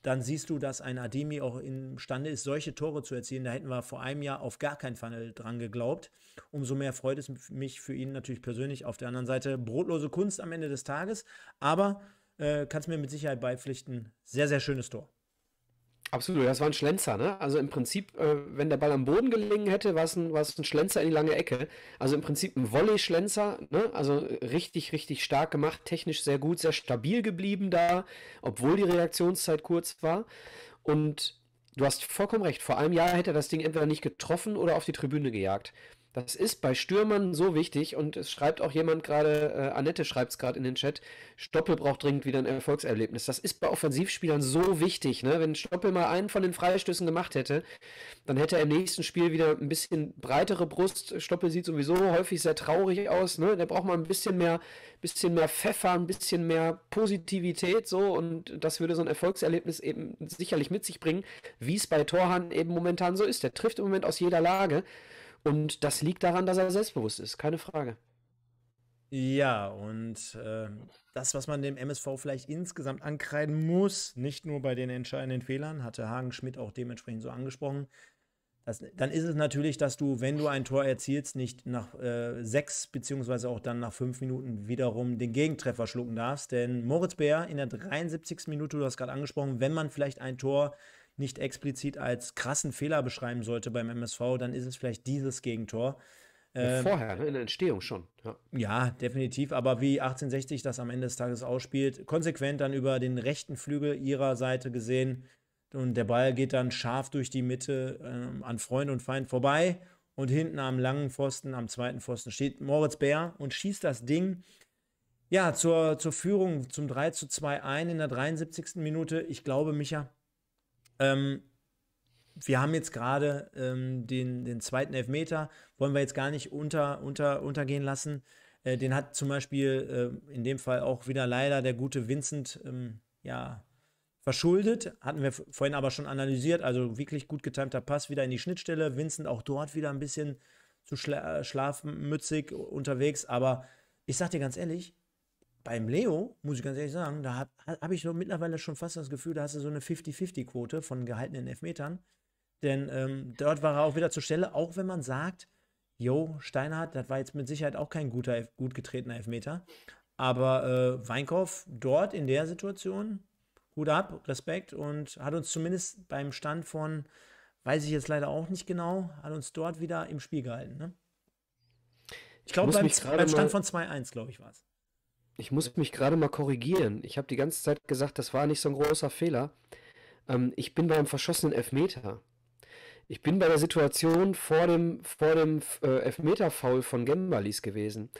dann siehst du, dass ein Ademi auch imstande ist, solche Tore zu erzielen. Da hätten wir vor einem Jahr auf gar keinen Fall dran geglaubt. Umso mehr freut es mich für ihn natürlich persönlich. Auf der anderen Seite brotlose Kunst am Ende des Tages. Aber äh, kannst mir mit Sicherheit beipflichten. Sehr, sehr schönes Tor. Absolut, das war ein Schlenzer, ne? Also im Prinzip, äh, wenn der Ball am Boden gelingen hätte, war es ein, ein Schlenzer in die lange Ecke. Also im Prinzip ein Volley-Schlenzer, ne? Also richtig, richtig stark gemacht, technisch sehr gut, sehr stabil geblieben da, obwohl die Reaktionszeit kurz war. Und du hast vollkommen recht, vor einem Jahr hätte er das Ding entweder nicht getroffen oder auf die Tribüne gejagt. Das ist bei Stürmern so wichtig und es schreibt auch jemand gerade, äh, Annette schreibt es gerade in den Chat, Stoppel braucht dringend wieder ein Erfolgserlebnis. Das ist bei Offensivspielern so wichtig. Ne? Wenn Stoppel mal einen von den Freistößen gemacht hätte, dann hätte er im nächsten Spiel wieder ein bisschen breitere Brust. Stoppel sieht sowieso häufig sehr traurig aus. Ne? Der braucht mal ein bisschen mehr, bisschen mehr Pfeffer, ein bisschen mehr Positivität so und das würde so ein Erfolgserlebnis eben sicherlich mit sich bringen, wie es bei Torhan eben momentan so ist. Der trifft im Moment aus jeder Lage. Und das liegt daran, dass er selbstbewusst ist, keine Frage. Ja, und äh, das, was man dem MSV vielleicht insgesamt ankreiden muss, nicht nur bei den entscheidenden Fehlern, hatte Hagen Schmidt auch dementsprechend so angesprochen, das, dann ist es natürlich, dass du, wenn du ein Tor erzielst, nicht nach äh, sechs beziehungsweise auch dann nach fünf Minuten wiederum den Gegentreffer schlucken darfst. Denn Moritz Bär in der 73. Minute, du hast gerade angesprochen, wenn man vielleicht ein Tor äh, nicht explizit als krassen Fehler beschreiben sollte beim MSV, dann ist es vielleicht dieses Gegentor. Ja, ähm, vorher, ne? in der Entstehung schon. Ja. ja. definitiv. Aber wie 1860 das am Ende des Tages ausspielt, konsequent dann über den rechten Flügel ihrer Seite gesehen. Und der Ball geht dann scharf durch die Mitte äh, an Freund und Feind vorbei. Und hinten am langen Pfosten, am zweiten Pfosten, steht Moritz Bär und schießt das Ding ja zur, zur Führung zum 3 zu 2 ein in der 73. Minute. Ich glaube, Micha, ähm, wir haben jetzt gerade ähm, den, den zweiten Elfmeter, wollen wir jetzt gar nicht unter, unter, untergehen lassen. Äh, den hat zum Beispiel äh, in dem Fall auch wieder leider der gute Vincent ähm, ja, verschuldet. Hatten wir vorhin aber schon analysiert. Also wirklich gut getimter Pass wieder in die Schnittstelle. Vincent auch dort wieder ein bisschen zu schla schlafmützig unterwegs. Aber ich sag dir ganz ehrlich, beim Leo, muss ich ganz ehrlich sagen, da habe hab ich so mittlerweile schon fast das Gefühl, da hast du so eine 50-50-Quote von gehaltenen Elfmetern. Denn ähm, dort war er auch wieder zur Stelle, auch wenn man sagt, Jo, Steinhardt, das war jetzt mit Sicherheit auch kein guter, gut getretener Elfmeter. Aber äh, Weinkauf dort in der Situation, Hut ab, Respekt und hat uns zumindest beim Stand von, weiß ich jetzt leider auch nicht genau, hat uns dort wieder im Spiel gehalten. Ne? Ich glaube, beim, beim Stand von 2-1, glaube ich, war es. Ich muss mich gerade mal korrigieren. Ich habe die ganze Zeit gesagt, das war nicht so ein großer Fehler. Ähm, ich bin beim verschossenen Elfmeter. Ich bin bei der Situation vor dem, vor dem äh, Elfmeter-Foul von Gembalis gewesen.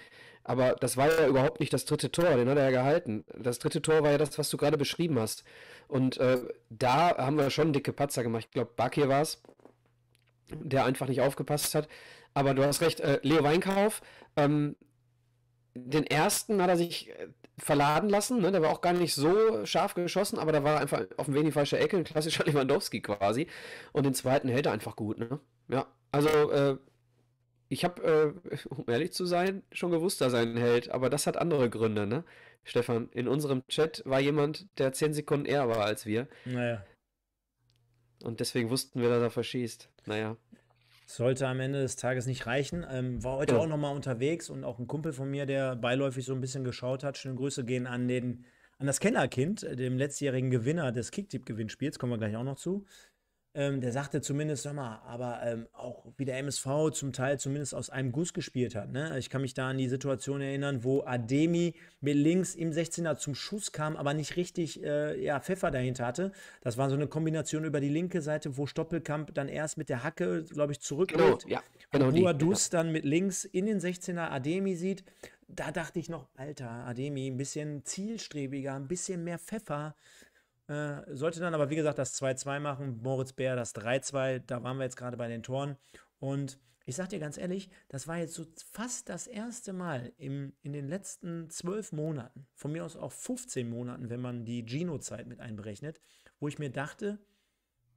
Aber das war ja überhaupt nicht das dritte Tor, den hat er ja gehalten. Das dritte Tor war ja das, was du gerade beschrieben hast. Und äh, da haben wir schon dicke Patzer gemacht. Ich glaube, Bakir war es, der einfach nicht aufgepasst hat. Aber du hast recht, äh, Leo Weinkauf, ähm, den ersten hat er sich äh, verladen lassen, ne? der war auch gar nicht so scharf geschossen, aber da war einfach auf ein wenig falscher Ecke, ein klassischer Lewandowski quasi. Und den zweiten hält er einfach gut, ne? Ja, also äh, ich habe, äh, um ehrlich zu sein, schon gewusst, dass er einen hält, aber das hat andere Gründe, ne? Stefan, in unserem Chat war jemand, der zehn Sekunden eher war als wir. Naja. Und deswegen wussten wir, dass er verschießt. Naja. Sollte am Ende des Tages nicht reichen. Ähm, war heute ja. Genau. auch nochmal unterwegs und auch ein Kumpel von mir, der beiläufig so ein bisschen geschaut hat. Schöne Grüße gehen an den an das Kennerkind, äh, dem letztjährigen Gewinner des kicktip gewinnspiels kommen wir gleich auch noch zu ähm, der sagte zumindest, sag mal, aber ähm, auch wie der MSV zum Teil zumindest aus einem Guss gespielt hat. Ne? Ich kann mich da an die Situation erinnern, wo Ademi mit links im 16er zum Schuss kam, aber nicht richtig äh, ja, Pfeffer dahinter hatte. Das war so eine Kombination über die linke Seite, wo Stoppelkamp dann erst mit der Hacke, glaube ich, zurückkommt. Genau, ja, genau. Und Boadus genau. dann mit links in den 16er Ademi sieht. Da dachte ich noch, Alter, Ademi, ein bisschen zielstrebiger, ein bisschen mehr Pfeffer. Äh, sollte dann aber, wie gesagt, das 2-2 machen. Moritz Bär das 3-2. Da waren wir jetzt gerade bei den Toren. Und ich sag dir ganz ehrlich, das war jetzt so fast das erste Mal im, in den letzten zwölf Monaten, von mir aus auch 15 Monaten, wenn man die Gino-Zeit mit einberechnet, wo ich mir dachte,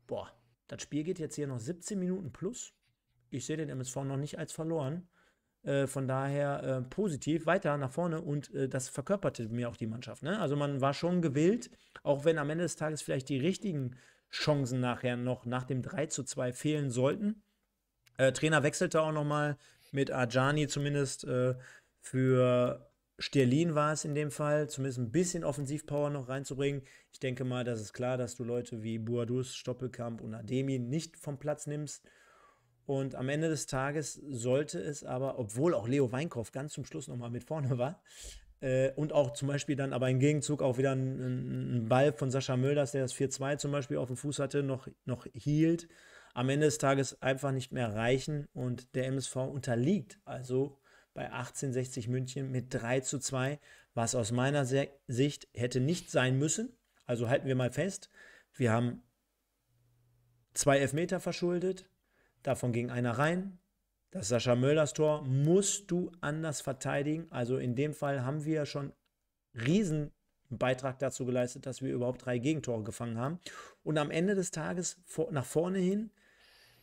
boah, das Spiel geht jetzt hier noch 17 Minuten plus. Ich sehe den MSV noch nicht als verloren. Äh, von daher äh, positiv weiter nach vorne und äh, das verkörperte mir auch die Mannschaft. Ne? Also man war schon gewillt, auch wenn am Ende des Tages vielleicht die richtigen Chancen nachher noch nach dem 3 zu 2 fehlen sollten. Äh, Trainer wechselte auch nochmal mit Ajani zumindest äh, für Sterlin war es in dem Fall, zumindest ein bisschen Offensivpower noch reinzubringen. Ich denke mal, das ist klar, dass du Leute wie Boadus, Stoppelkamp und Ademi nicht vom Platz nimmst und am Ende des Tages sollte es aber, obwohl auch Leo Weinkoff ganz zum Schluss nochmal mit vorne war, äh, und auch zum Beispiel dann aber im Gegenzug auch wieder ein, Ball von Sascha Mölders, der das 4-2 zum Beispiel auf dem Fuß hatte, noch, noch hielt, am Ende des Tages einfach nicht mehr reichen und der MSV unterliegt. Also bei 1860 München mit 3 zu 2, was aus meiner Sicht hätte nicht sein müssen. Also halten wir mal fest, wir haben zwei Elfmeter verschuldet, davon ging einer rein. Das Sascha Möllers Tor musst du anders verteidigen. Also in dem Fall haben wir schon riesen Beitrag dazu geleistet, dass wir überhaupt drei Gegentore gefangen haben. Und am Ende des Tages vor, nach vorne hin,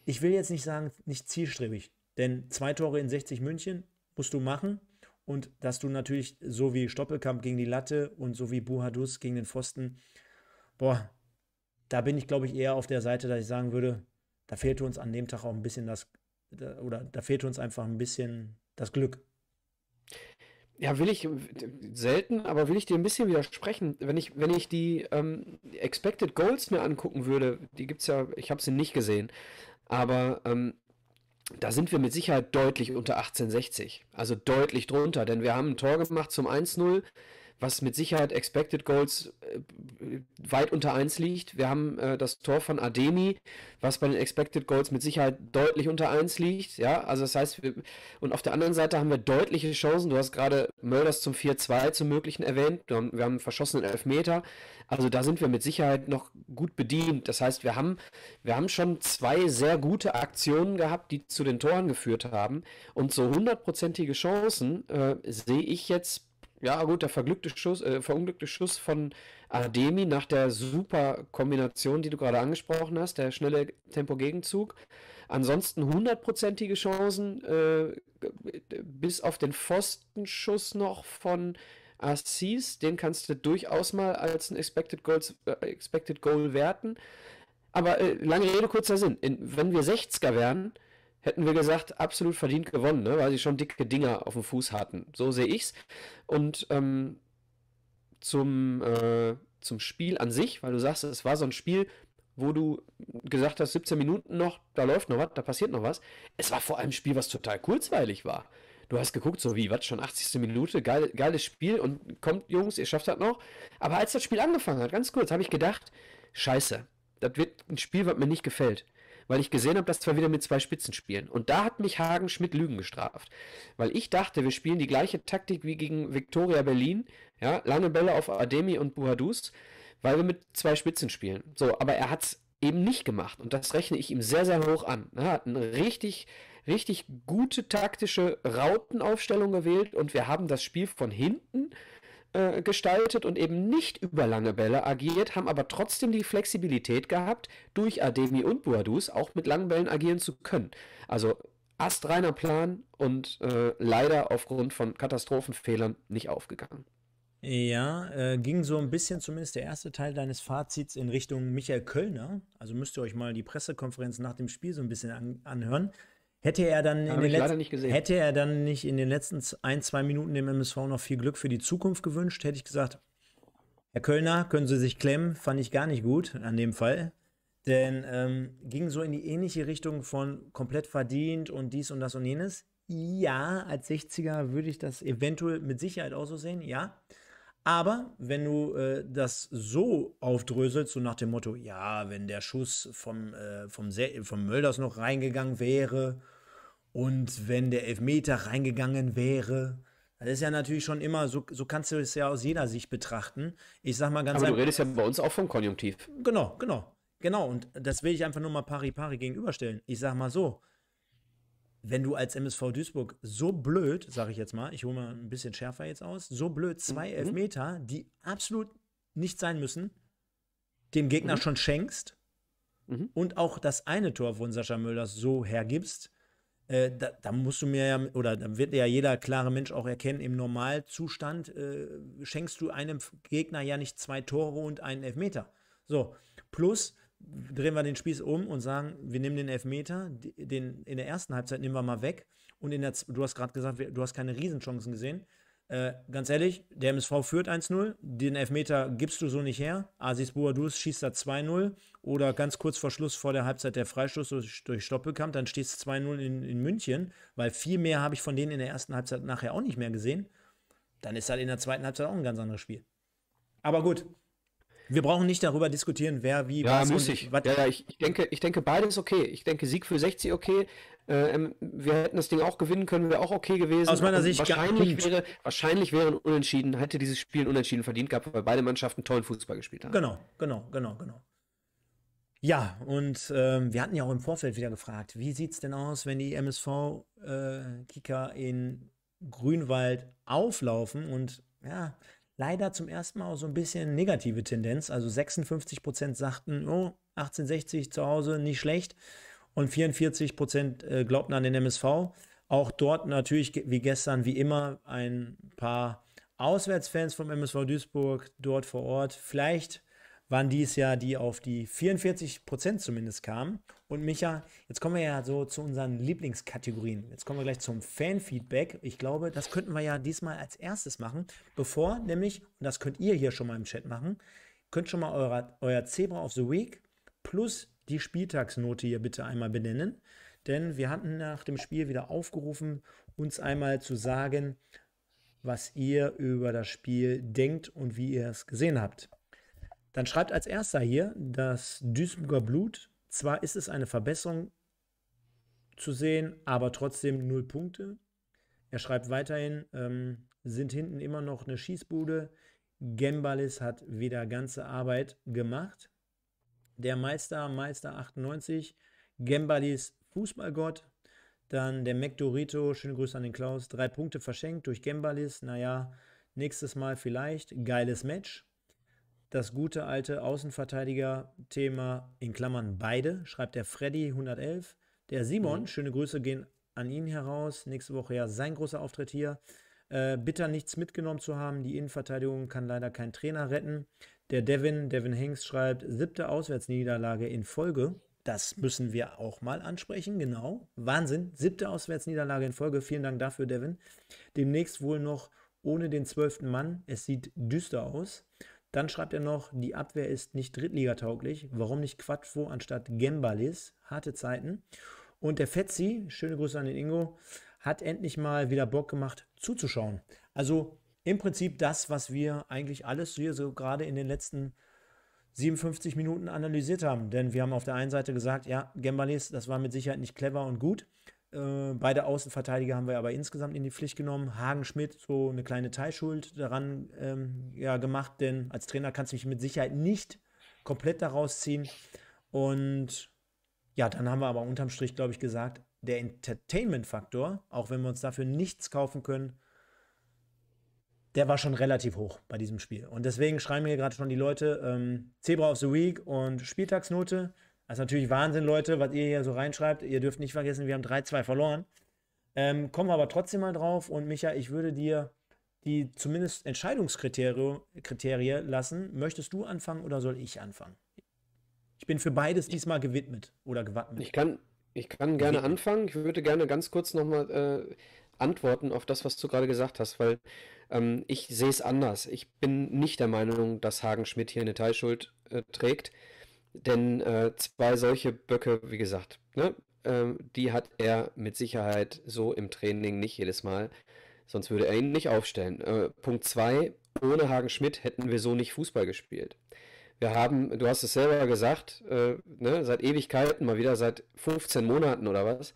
ich will jetzt nicht sagen, nicht zielstrebig, denn zwei Tore in 60 München musst du machen. Und dass du natürlich so wie Stoppelkamp gegen die Latte und so wie Buhadus gegen den Pfosten, boah, da bin ich, glaube ich, eher auf der Seite, dass ich sagen würde, da fehlte uns an dem Tag auch ein bisschen das, oder da fehlte uns einfach ein bisschen das Glück. Ja, will ich selten, aber will ich dir ein bisschen widersprechen. Wenn ich, wenn ich die ähm, Expected Goals mir angucken würde, die gibt es ja, ich habe sie nicht gesehen, aber ähm, da sind wir mit Sicherheit deutlich unter 1860. Also deutlich drunter, denn wir haben ein Tor gemacht zum 1-0 was mit Sicherheit Expected Goals äh, weit unter 1 liegt. Wir haben äh, das Tor von Ademi, was bei den Expected Goals mit Sicherheit deutlich unter 1 liegt. Ja, also das heißt, wir, und auf der anderen Seite haben wir deutliche Chancen. Du hast gerade Mörders zum 4-2 zum Möglichen erwähnt. Wir haben, wir haben einen verschossenen Elfmeter. Also da sind wir mit Sicherheit noch gut bedient. Das heißt, wir haben, wir haben schon zwei sehr gute Aktionen gehabt, die zu den Toren geführt haben. Und so hundertprozentige Chancen äh, sehe ich jetzt ja, gut, der verglückte Schuss, äh, verunglückte Schuss von Ardemi nach der super Kombination, die du gerade angesprochen hast, der schnelle Tempogegenzug. Ansonsten hundertprozentige Chancen, äh, bis auf den Pfostenschuss noch von Assis, den kannst du durchaus mal als ein Expected, Goals, äh, Expected Goal werten. Aber äh, lange Rede, kurzer Sinn. In, wenn wir 60er wären, hätten wir gesagt, absolut verdient gewonnen, ne? weil sie schon dicke Dinger auf dem Fuß hatten. So sehe ich's. Und ähm, zum, äh, zum Spiel an sich, weil du sagst, es war so ein Spiel, wo du gesagt hast, 17 Minuten noch, da läuft noch was, da passiert noch was. Es war vor allem ein Spiel, was total kurzweilig war. Du hast geguckt, so wie, was, schon 80. Minute, geil, geiles Spiel und kommt, Jungs, ihr schafft das noch. Aber als das Spiel angefangen hat, ganz kurz, habe ich gedacht, scheiße, das wird ein Spiel, was mir nicht gefällt weil ich gesehen habe, dass wir wieder mit zwei Spitzen spielen. Und da hat mich Hagen Schmidt Lügen gestraft. Weil ich dachte, wir spielen die gleiche Taktik wie gegen Victoria Berlin. Ja, lange Bälle auf Ademi und Buhadus, weil wir mit zwei Spitzen spielen. So, aber er hat es eben nicht gemacht. Und das rechne ich ihm sehr, sehr hoch an. Er hat eine richtig, richtig gute taktische Rautenaufstellung gewählt und wir haben das Spiel von hinten äh, äh, gestaltet und eben nicht über lange Bälle agiert, haben aber trotzdem die Flexibilität gehabt, durch Ademi und Boadus auch mit langen Bällen agieren zu können. Also astreiner Plan und äh, leider aufgrund von Katastrophenfehlern nicht aufgegangen. Ja, äh, ging so ein bisschen zumindest der erste Teil deines Fazits in Richtung Michael Kölner. Also müsst ihr euch mal die Pressekonferenz nach dem Spiel so ein bisschen an anhören. Hätte er dann, in den, letzten, hätte er dann nicht in den letzten ein, zwei Minuten dem MSV noch viel Glück für die Zukunft gewünscht, hätte ich gesagt, Herr Kölner, können Sie sich klemmen, fand ich gar nicht gut an dem Fall. Denn ähm, ging so in die ähnliche Richtung von komplett verdient und dies und das und jenes. Ja, als 60er würde ich das eventuell mit Sicherheit auch so sehen, ja. Aber wenn du äh, das so aufdröselst, so nach dem Motto, ja, wenn der Schuss vom, äh, vom, vom Mölders noch reingegangen wäre und wenn der Elfmeter reingegangen wäre, das ist ja natürlich schon immer, so, so kannst du es ja aus jeder Sicht betrachten. Ich sag mal ganz Aber einfach, du redest ja bei uns auch vom Konjunktiv. Genau, genau. Genau, und das will ich einfach nur mal pari pari gegenüberstellen. Ich sag mal so, wenn du als MSV Duisburg so blöd, sag ich jetzt mal, ich hole mal ein bisschen schärfer jetzt aus, so blöd zwei mhm. Elfmeter, die absolut nicht sein müssen, dem Gegner mhm. schon schenkst mhm. und auch das eine Tor von Sascha Mölders so hergibst, äh, da, da, musst du mir ja, oder da wird ja jeder klare Mensch auch erkennen, im Normalzustand äh, schenkst du einem Gegner ja nicht zwei Tore und einen Elfmeter. So, plus drehen wir den Spieß um und sagen, wir nehmen den Elfmeter, den in der ersten Halbzeit nehmen wir mal weg und in der, du hast gerade gesagt, du hast keine Riesenchancen gesehen, äh, ganz ehrlich, der MSV führt 1-0, den Elfmeter gibst du so nicht her. Asis Boadus schießt da 2-0 oder ganz kurz vor Schluss vor der Halbzeit der Freistoß durch, durch Stoppelkamp, dann steht es 2-0 in, in München, weil viel mehr habe ich von denen in der ersten Halbzeit nachher auch nicht mehr gesehen. Dann ist halt in der zweiten Halbzeit auch ein ganz anderes Spiel. Aber gut, wir brauchen nicht darüber diskutieren, wer wie ja, was muss ich. Was ja, ja, ich, ich, denke, ich denke, beides okay. Ich denke, Sieg für 60 okay. Äh, ähm, wir hätten das Ding auch gewinnen können, wäre auch okay gewesen. Aus meiner ähm, Sicht wahrscheinlich gar wäre, wahrscheinlich wären unentschieden, hätte dieses Spiel unentschieden verdient gehabt, weil beide Mannschaften tollen Fußball gespielt haben. Genau, genau, genau, genau. Ja, und ähm, wir hatten ja auch im Vorfeld wieder gefragt, wie sieht es denn aus, wenn die MSV-Kicker äh, in Grünwald auflaufen und ja, leider zum ersten Mal auch so ein bisschen negative Tendenz. Also 56 Prozent sagten, oh, 1860 zu Hause nicht schlecht. Und 44 Prozent äh, glaubten an den MSV. Auch dort natürlich, wie gestern, wie immer, ein paar Auswärtsfans vom MSV Duisburg dort vor Ort. Vielleicht waren dies ja die auf die 44 Prozent zumindest kamen. Und Micha, jetzt kommen wir ja so zu unseren Lieblingskategorien. Jetzt kommen wir gleich zum Fanfeedback. Ich glaube, das könnten wir ja diesmal als erstes machen, bevor nämlich, und das könnt ihr hier schon mal im Chat machen, könnt schon mal euer, euer Zebra of the Week plus die Spieltagsnote hier bitte einmal benennen. Denn wir hatten nach dem Spiel wieder aufgerufen, uns einmal zu sagen, was ihr über das Spiel denkt und wie ihr es gesehen habt. Dann schreibt als erster hier, das Duisburger Blut, zwar ist es eine Verbesserung zu sehen, aber trotzdem null Punkte. Er schreibt weiterhin, ähm, sind hinten immer noch eine Schießbude. Gembalis hat wieder ganze Arbeit gemacht. Der Meister, Meister 98, Gembalis Fußballgott. Dann der Mekdorito, schöne Grüße an den Klaus. Drei Punkte verschenkt durch Gembalis. Naja, nächstes Mal vielleicht. Geiles Match das gute alte Außenverteidiger-Thema, in Klammern beide, schreibt der Freddy 111. Der Simon, mhm. schöne Grüße gehen an ihn heraus. Nächste Woche ja sein großer Auftritt hier. Äh, bitter nichts mitgenommen zu haben. Die Innenverteidigung kann leider kein Trainer retten. Der Devin, Devin Hengst schreibt, siebte Auswärtsniederlage in Folge. Das müssen wir auch mal ansprechen, genau. Wahnsinn, siebte Auswärtsniederlage in Folge. Vielen Dank dafür, Devin. Demnächst wohl noch ohne den zwölften Mann. Es sieht düster aus. Dann schreibt er noch, die Abwehr ist nicht Drittligatauglich. Warum nicht Quattro anstatt Gembalis? Harte Zeiten. Und der Fetzi, schöne Grüße an den Ingo, hat endlich mal wieder Bock gemacht zuzuschauen. Also im Prinzip das, was wir eigentlich alles hier so gerade in den letzten 57 Minuten analysiert haben. Denn wir haben auf der einen Seite gesagt, ja, Gembalis, das war mit Sicherheit nicht clever und gut. Äh, beide Außenverteidiger haben wir aber insgesamt in die Pflicht genommen. Hagen Schmidt so eine kleine Teilschuld daran ähm, ja, gemacht, denn als Trainer kannst du mich mit Sicherheit nicht komplett daraus ziehen. Und ja, dann haben wir aber unterm Strich, glaube ich, gesagt, der Entertainment-Faktor, auch wenn wir uns dafür nichts kaufen können, der war schon relativ hoch bei diesem Spiel. Und deswegen schreiben mir gerade schon die Leute ähm, Zebra of the Week und Spieltagsnote. Das ist natürlich Wahnsinn, Leute, was ihr hier so reinschreibt. Ihr dürft nicht vergessen, wir haben 3-2 verloren. Ähm, kommen wir aber trotzdem mal drauf. Und Micha, ich würde dir die zumindest Entscheidungskriterien lassen. Möchtest du anfangen oder soll ich anfangen? Ich bin für beides diesmal gewidmet oder gewappnet. Ich kann, ich kann gerne gewidmet. anfangen. Ich würde gerne ganz kurz nochmal äh, antworten auf das, was du gerade gesagt hast, weil ähm, ich sehe es anders. Ich bin nicht der Meinung, dass Hagen Schmidt hier eine Teilschuld äh, trägt. Denn äh, zwei solche Böcke, wie gesagt, ne, äh, die hat er mit Sicherheit so im Training nicht jedes Mal. Sonst würde er ihn nicht aufstellen. Äh, Punkt 2, ohne Hagen Schmidt hätten wir so nicht Fußball gespielt. Wir haben, du hast es selber gesagt, äh, ne, seit Ewigkeiten, mal wieder seit 15 Monaten oder was,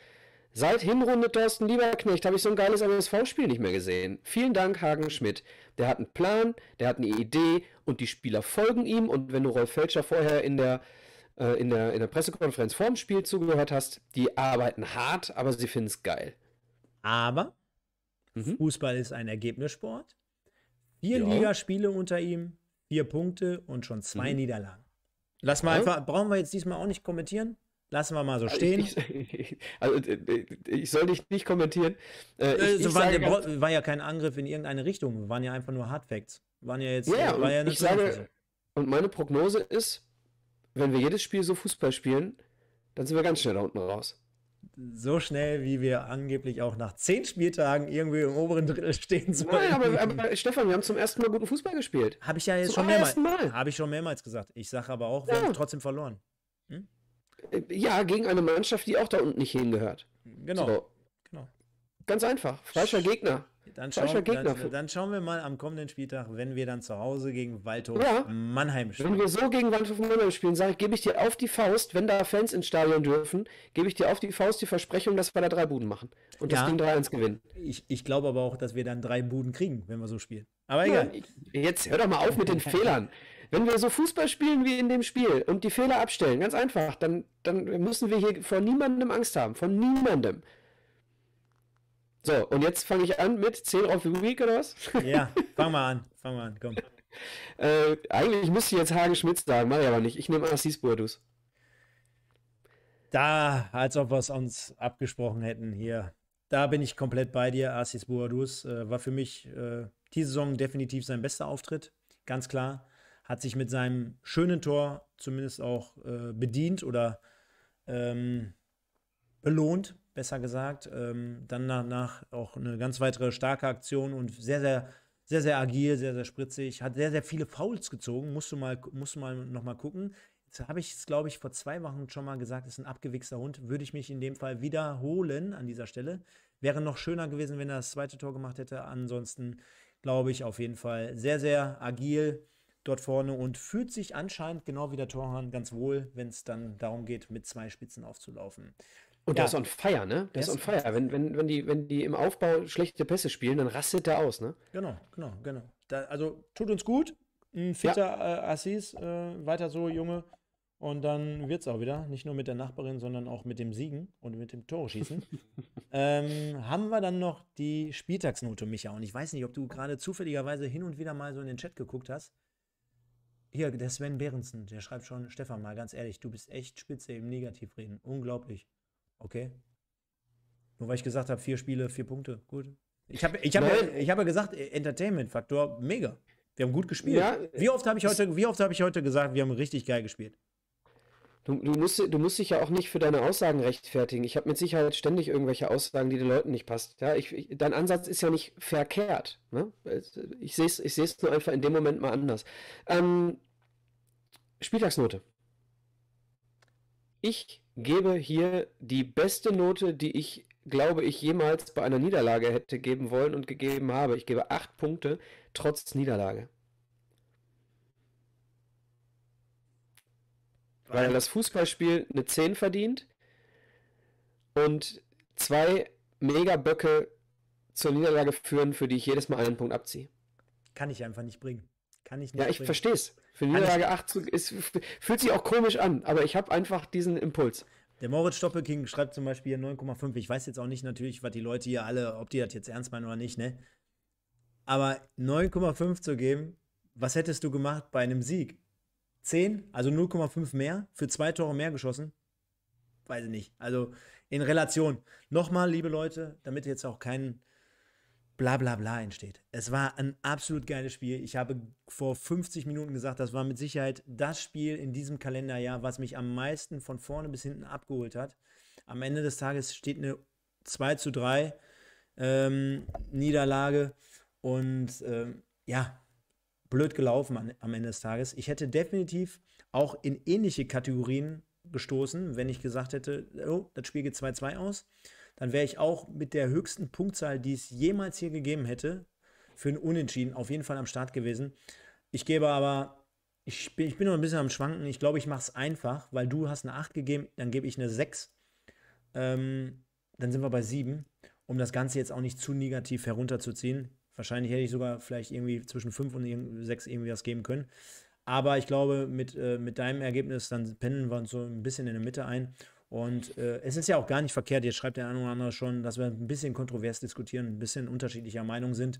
Seit Hinrunde Thorsten Lieberknecht habe ich so ein geiles MSV-Spiel nicht mehr gesehen. Vielen Dank, Hagen Schmidt. Der hat einen Plan, der hat eine Idee und die Spieler folgen ihm. Und wenn du Rolf Felscher vorher in der, äh, in der, in der Pressekonferenz vorm Spiel zugehört hast, die arbeiten hart, aber sie finden es geil. Aber mhm. Fußball ist ein Ergebnissport. Vier ja. Ligaspiele unter ihm, vier Punkte und schon zwei mhm. Niederlagen. Lass mal ja. einfach, brauchen wir jetzt diesmal auch nicht kommentieren. Lassen wir mal so also stehen. Ich, ich, also, äh, äh, ich soll dich nicht kommentieren. Äh, äh ich, also, war, war, ja kein Angriff in irgendeine Richtung, waren ja einfach nur Hardfacts. Waren ja jetzt. Ja, war ja ich sage, und meine Prognose ist, wenn wir jedes Spiel so Fußball spielen, dann sind wir ganz schnell da unten raus. So schnell, wie wir angeblich auch nach zehn Spieltagen irgendwie im oberen Drittel stehen sollen. Nein, aber, aber Stefan, wir haben zum ersten Mal guten Fußball gespielt. Habe ich ja jetzt zum schon mehrmals. Habe ich schon mehrmals gesagt. Ich sage aber auch, wir ja. haben trotzdem verloren. Ja, gegen eine Mannschaft, die auch da unten nicht hingehört. Genau. So. genau. Ganz einfach. Falscher Gegner. Dann schauen, Falscher Gegner. Dann, dann, schauen wir mal am kommenden Spieltag, wenn wir dann zu Hause gegen Waldhof ja. Mannheim spielen. Wenn wir so gegen Waldhof Mannheim spielen, sage ich, gebe ich dir auf die Faust, wenn da Fans ins Stadion dürfen, gebe ich dir auf die Faust die Versprechung, dass wir da drei Buden machen und ja. das Ding 3-1 gewinnen. Ich, ich glaube aber auch, dass wir dann drei Buden kriegen, wenn wir so spielen. Aber egal. Ja, jetzt hör doch mal auf mit den Fehlern. Wenn wir so Fußball spielen wie in dem Spiel und die Fehler abstellen, ganz einfach, dann, dann müssen wir hier vor niemandem Angst haben. Von niemandem. So, und jetzt fange ich an mit 10 auf the Week oder was? Ja, fang mal an. Fang mal an, komm. äh, eigentlich müsste ich jetzt Hagen Schmitz sagen, mache ich aber nicht. Ich nehme Assis Burdus. Da, als ob wir es uns abgesprochen hätten hier. Da bin ich komplett bei dir. Assis Burdus äh, war für mich äh, die Saison definitiv sein bester Auftritt. Ganz klar hat sich mit seinem schönen Tor zumindest auch äh, bedient oder ähm, belohnt, besser gesagt. Ähm, dann danach auch eine ganz weitere starke Aktion und sehr, sehr, sehr, sehr agil, sehr, sehr spritzig. Hat sehr, sehr viele Fouls gezogen. Musst du mal, musst du mal nochmal gucken. Jetzt habe ich es, glaube ich, vor zwei Wochen schon mal gesagt, ist ein abgewichster Hund. Würde ich mich in dem Fall wiederholen an dieser Stelle. Wäre noch schöner gewesen, wenn er das zweite Tor gemacht hätte. Ansonsten glaube ich auf jeden Fall sehr, sehr agil dort vorne und fühlt sich anscheinend genau wie der Torhahn ganz wohl, wenn es dann darum geht, mit zwei Spitzen aufzulaufen. Und ja. der ist on fire, ne? Der, der ist on fire. Wenn, wenn, wenn, die, wenn die im Aufbau schlechte Pässe spielen, dann rastet der aus, ne? Genau, genau, genau. Da, also tut uns gut. Ein fitter ja. äh, Assis, äh, weiter so, Junge. Und dann wird es auch wieder. Nicht nur mit der Nachbarin, sondern auch mit dem Siegen und mit dem Tore-Schießen. ähm, haben wir dann noch die Spieltagsnote, Micha. Und ich weiß nicht, ob du gerade zufälligerweise hin und wieder mal so in den Chat geguckt hast. Hier, der Sven Behrensen, der schreibt schon, Stefan, mal ganz ehrlich, du bist echt spitze im Negativreden. Unglaublich. Okay. Nur weil ich gesagt habe, vier Spiele, vier Punkte. Gut. Ich habe ich hab, Nein. hab ja gesagt, äh, Entertainment-Faktor, mega. Wir haben gut gespielt. Ja, wie oft habe ich, hab ich heute gesagt, wir haben richtig geil gespielt? Du, du, musst, du musst dich ja auch nicht für deine Aussagen rechtfertigen. Ich habe mit Sicherheit ständig irgendwelche Aussagen, die den Leuten nicht passt. Ja, ich, ich, dein Ansatz ist ja nicht verkehrt. Ne? Ich sehe es ich nur einfach in dem Moment mal anders. Ähm, Spieltagsnote. Ich gebe hier die beste Note, die ich, glaube ich, jemals bei einer Niederlage hätte geben wollen und gegeben habe. Ich gebe acht Punkte trotz Niederlage. Weil das Fußballspiel eine 10 verdient und zwei Mega-Böcke zur Niederlage führen, für die ich jedes Mal einen Punkt abziehe. Kann ich einfach nicht bringen. Kann ich nicht. Ja, ich verstehe es. Für die Niederlage 8 ist, fühlt sich auch komisch an, aber ich habe einfach diesen Impuls. Der Moritz Stoppelking schreibt zum Beispiel 9,5. Ich weiß jetzt auch nicht natürlich, was die Leute hier alle, ob die das jetzt ernst meinen oder nicht, ne? Aber 9,5 zu geben, was hättest du gemacht bei einem Sieg? 10, also 0,5 mehr, für zwei Tore mehr geschossen. Weiß ich nicht. Also in Relation. Nochmal, liebe Leute, damit jetzt auch kein Blablabla bla, bla entsteht. Es war ein absolut geiles Spiel. Ich habe vor 50 Minuten gesagt, das war mit Sicherheit das Spiel in diesem Kalenderjahr, was mich am meisten von vorne bis hinten abgeholt hat. Am Ende des Tages steht eine 2 zu 3 ähm, Niederlage und ähm, ja, blöd gelaufen an, am Ende des Tages. Ich hätte definitiv auch in ähnliche Kategorien gestoßen, wenn ich gesagt hätte, oh, das Spiel geht 2-2 aus. Dann wäre ich auch mit der höchsten Punktzahl, die es jemals hier gegeben hätte, für ein Unentschieden auf jeden Fall am Start gewesen. Ich gebe aber, ich bin, ich bin noch ein bisschen am Schwanken. Ich glaube, ich mache es einfach, weil du hast eine 8 gegeben, dann gebe ich eine 6. Ähm, dann sind wir bei 7, um das Ganze jetzt auch nicht zu negativ herunterzuziehen. Wahrscheinlich hätte ich sogar vielleicht irgendwie zwischen 5 und 6 irgendwie was geben können. Aber ich glaube, mit, äh, mit deinem Ergebnis, dann pendeln wir uns so ein bisschen in der Mitte ein. Und äh, es ist ja auch gar nicht verkehrt, jetzt schreibt der eine oder andere schon, dass wir ein bisschen kontrovers diskutieren, ein bisschen unterschiedlicher Meinung sind.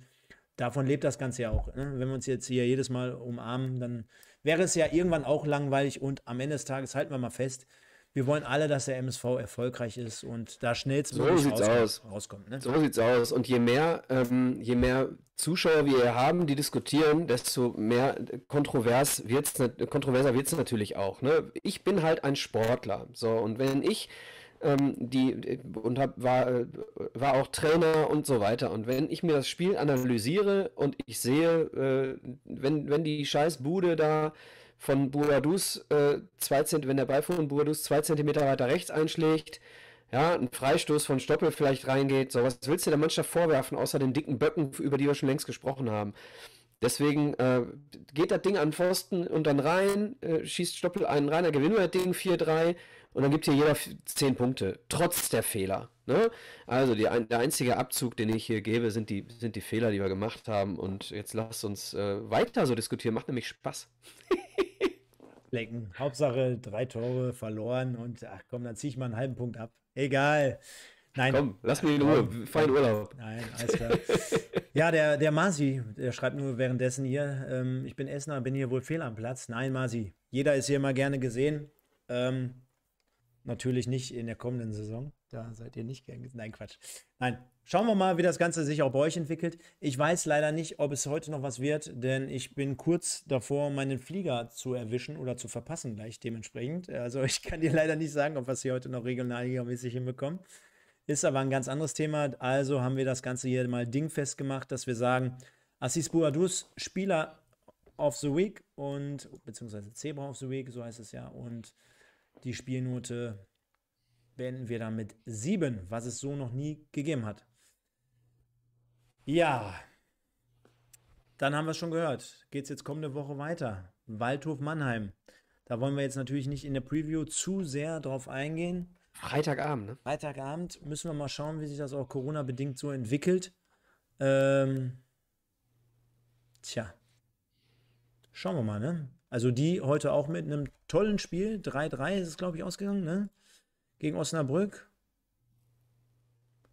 Davon lebt das Ganze ja auch. Ne? Wenn wir uns jetzt hier jedes Mal umarmen, dann wäre es ja irgendwann auch langweilig und am Ende des Tages halten wir mal fest, wir wollen alle, dass der MSV erfolgreich ist und da schnellstmöglich so rauskommt. Aus. rauskommt ne? So sieht's aus. Und je mehr, ähm, je mehr Zuschauer wir haben, die diskutieren, desto mehr kontrovers wird's, kontroverser wird es natürlich auch. Ne? Ich bin halt ein Sportler. So, und wenn ich ähm, die und hab, war, äh, war auch Trainer und so weiter. Und wenn ich mir das Spiel analysiere und ich sehe, äh, wenn, wenn die Scheißbude da von Boadus, äh, zwei Zent wenn der Ball von Boadus zwei Zentimeter weiter rechts einschlägt, ja, ein Freistoß von Stoppel vielleicht reingeht, so was willst du der Mannschaft vorwerfen, außer den dicken Böcken, über die wir schon längst gesprochen haben. Deswegen äh, geht das Ding an Pfosten und dann rein, äh, schießt Stoppel einen rein, dann gewinnen wir das Ding 4-3 und dann gibt hier jeder 10 Punkte, trotz der Fehler. Ne? Also die, der einzige Abzug, den ich hier gebe, sind die, sind die Fehler, die wir gemacht haben. Und jetzt lasst uns äh, weiter so diskutieren, macht nämlich Spaß. Lecken. Hauptsache drei Tore verloren und ach komm, dann ziehe ich mal einen halben Punkt ab. Egal. Nein. Komm, lass mich in Ruhe. Fahr in Urlaub. Nein, alles klar. ja, der, der Masi, der schreibt nur währenddessen hier, ähm, ich bin Essener, bin hier wohl fehl am Platz. Nein, Masi, jeder ist hier mal gerne gesehen. Ähm, natürlich nicht in der kommenden Saison. Da seid ihr nicht gern gesehen. Nein, Quatsch. Nein, schauen wir mal, wie das Ganze sich auch bei euch entwickelt. Ich weiß leider nicht, ob es heute noch was wird, denn ich bin kurz davor, meinen Flieger zu erwischen oder zu verpassen gleich dementsprechend. Also ich kann dir leider nicht sagen, ob wir es hier heute noch regionalliga-mäßig hinbekommen. Ist aber ein ganz anderes Thema. Also haben wir das Ganze hier mal dingfest gemacht, dass wir sagen, Assis Bouadous, Spieler of the Week und beziehungsweise Zebra of the Week, so heißt es ja. Und die Spielnote beenden wir dann mit 7, was es so noch nie gegeben hat. Ja, dann haben wir es schon gehört. Geht es jetzt kommende Woche weiter. Waldhof Mannheim. Da wollen wir jetzt natürlich nicht in der Preview zu sehr drauf eingehen. Freitagabend, ne? Freitagabend müssen wir mal schauen, wie sich das auch Corona-bedingt so entwickelt. Ähm, tja. Schauen wir mal, ne? Also die heute auch mit einem tollen Spiel. 3-3 ist es, glaube ich, ausgegangen, ne? Gegen Osnabrück.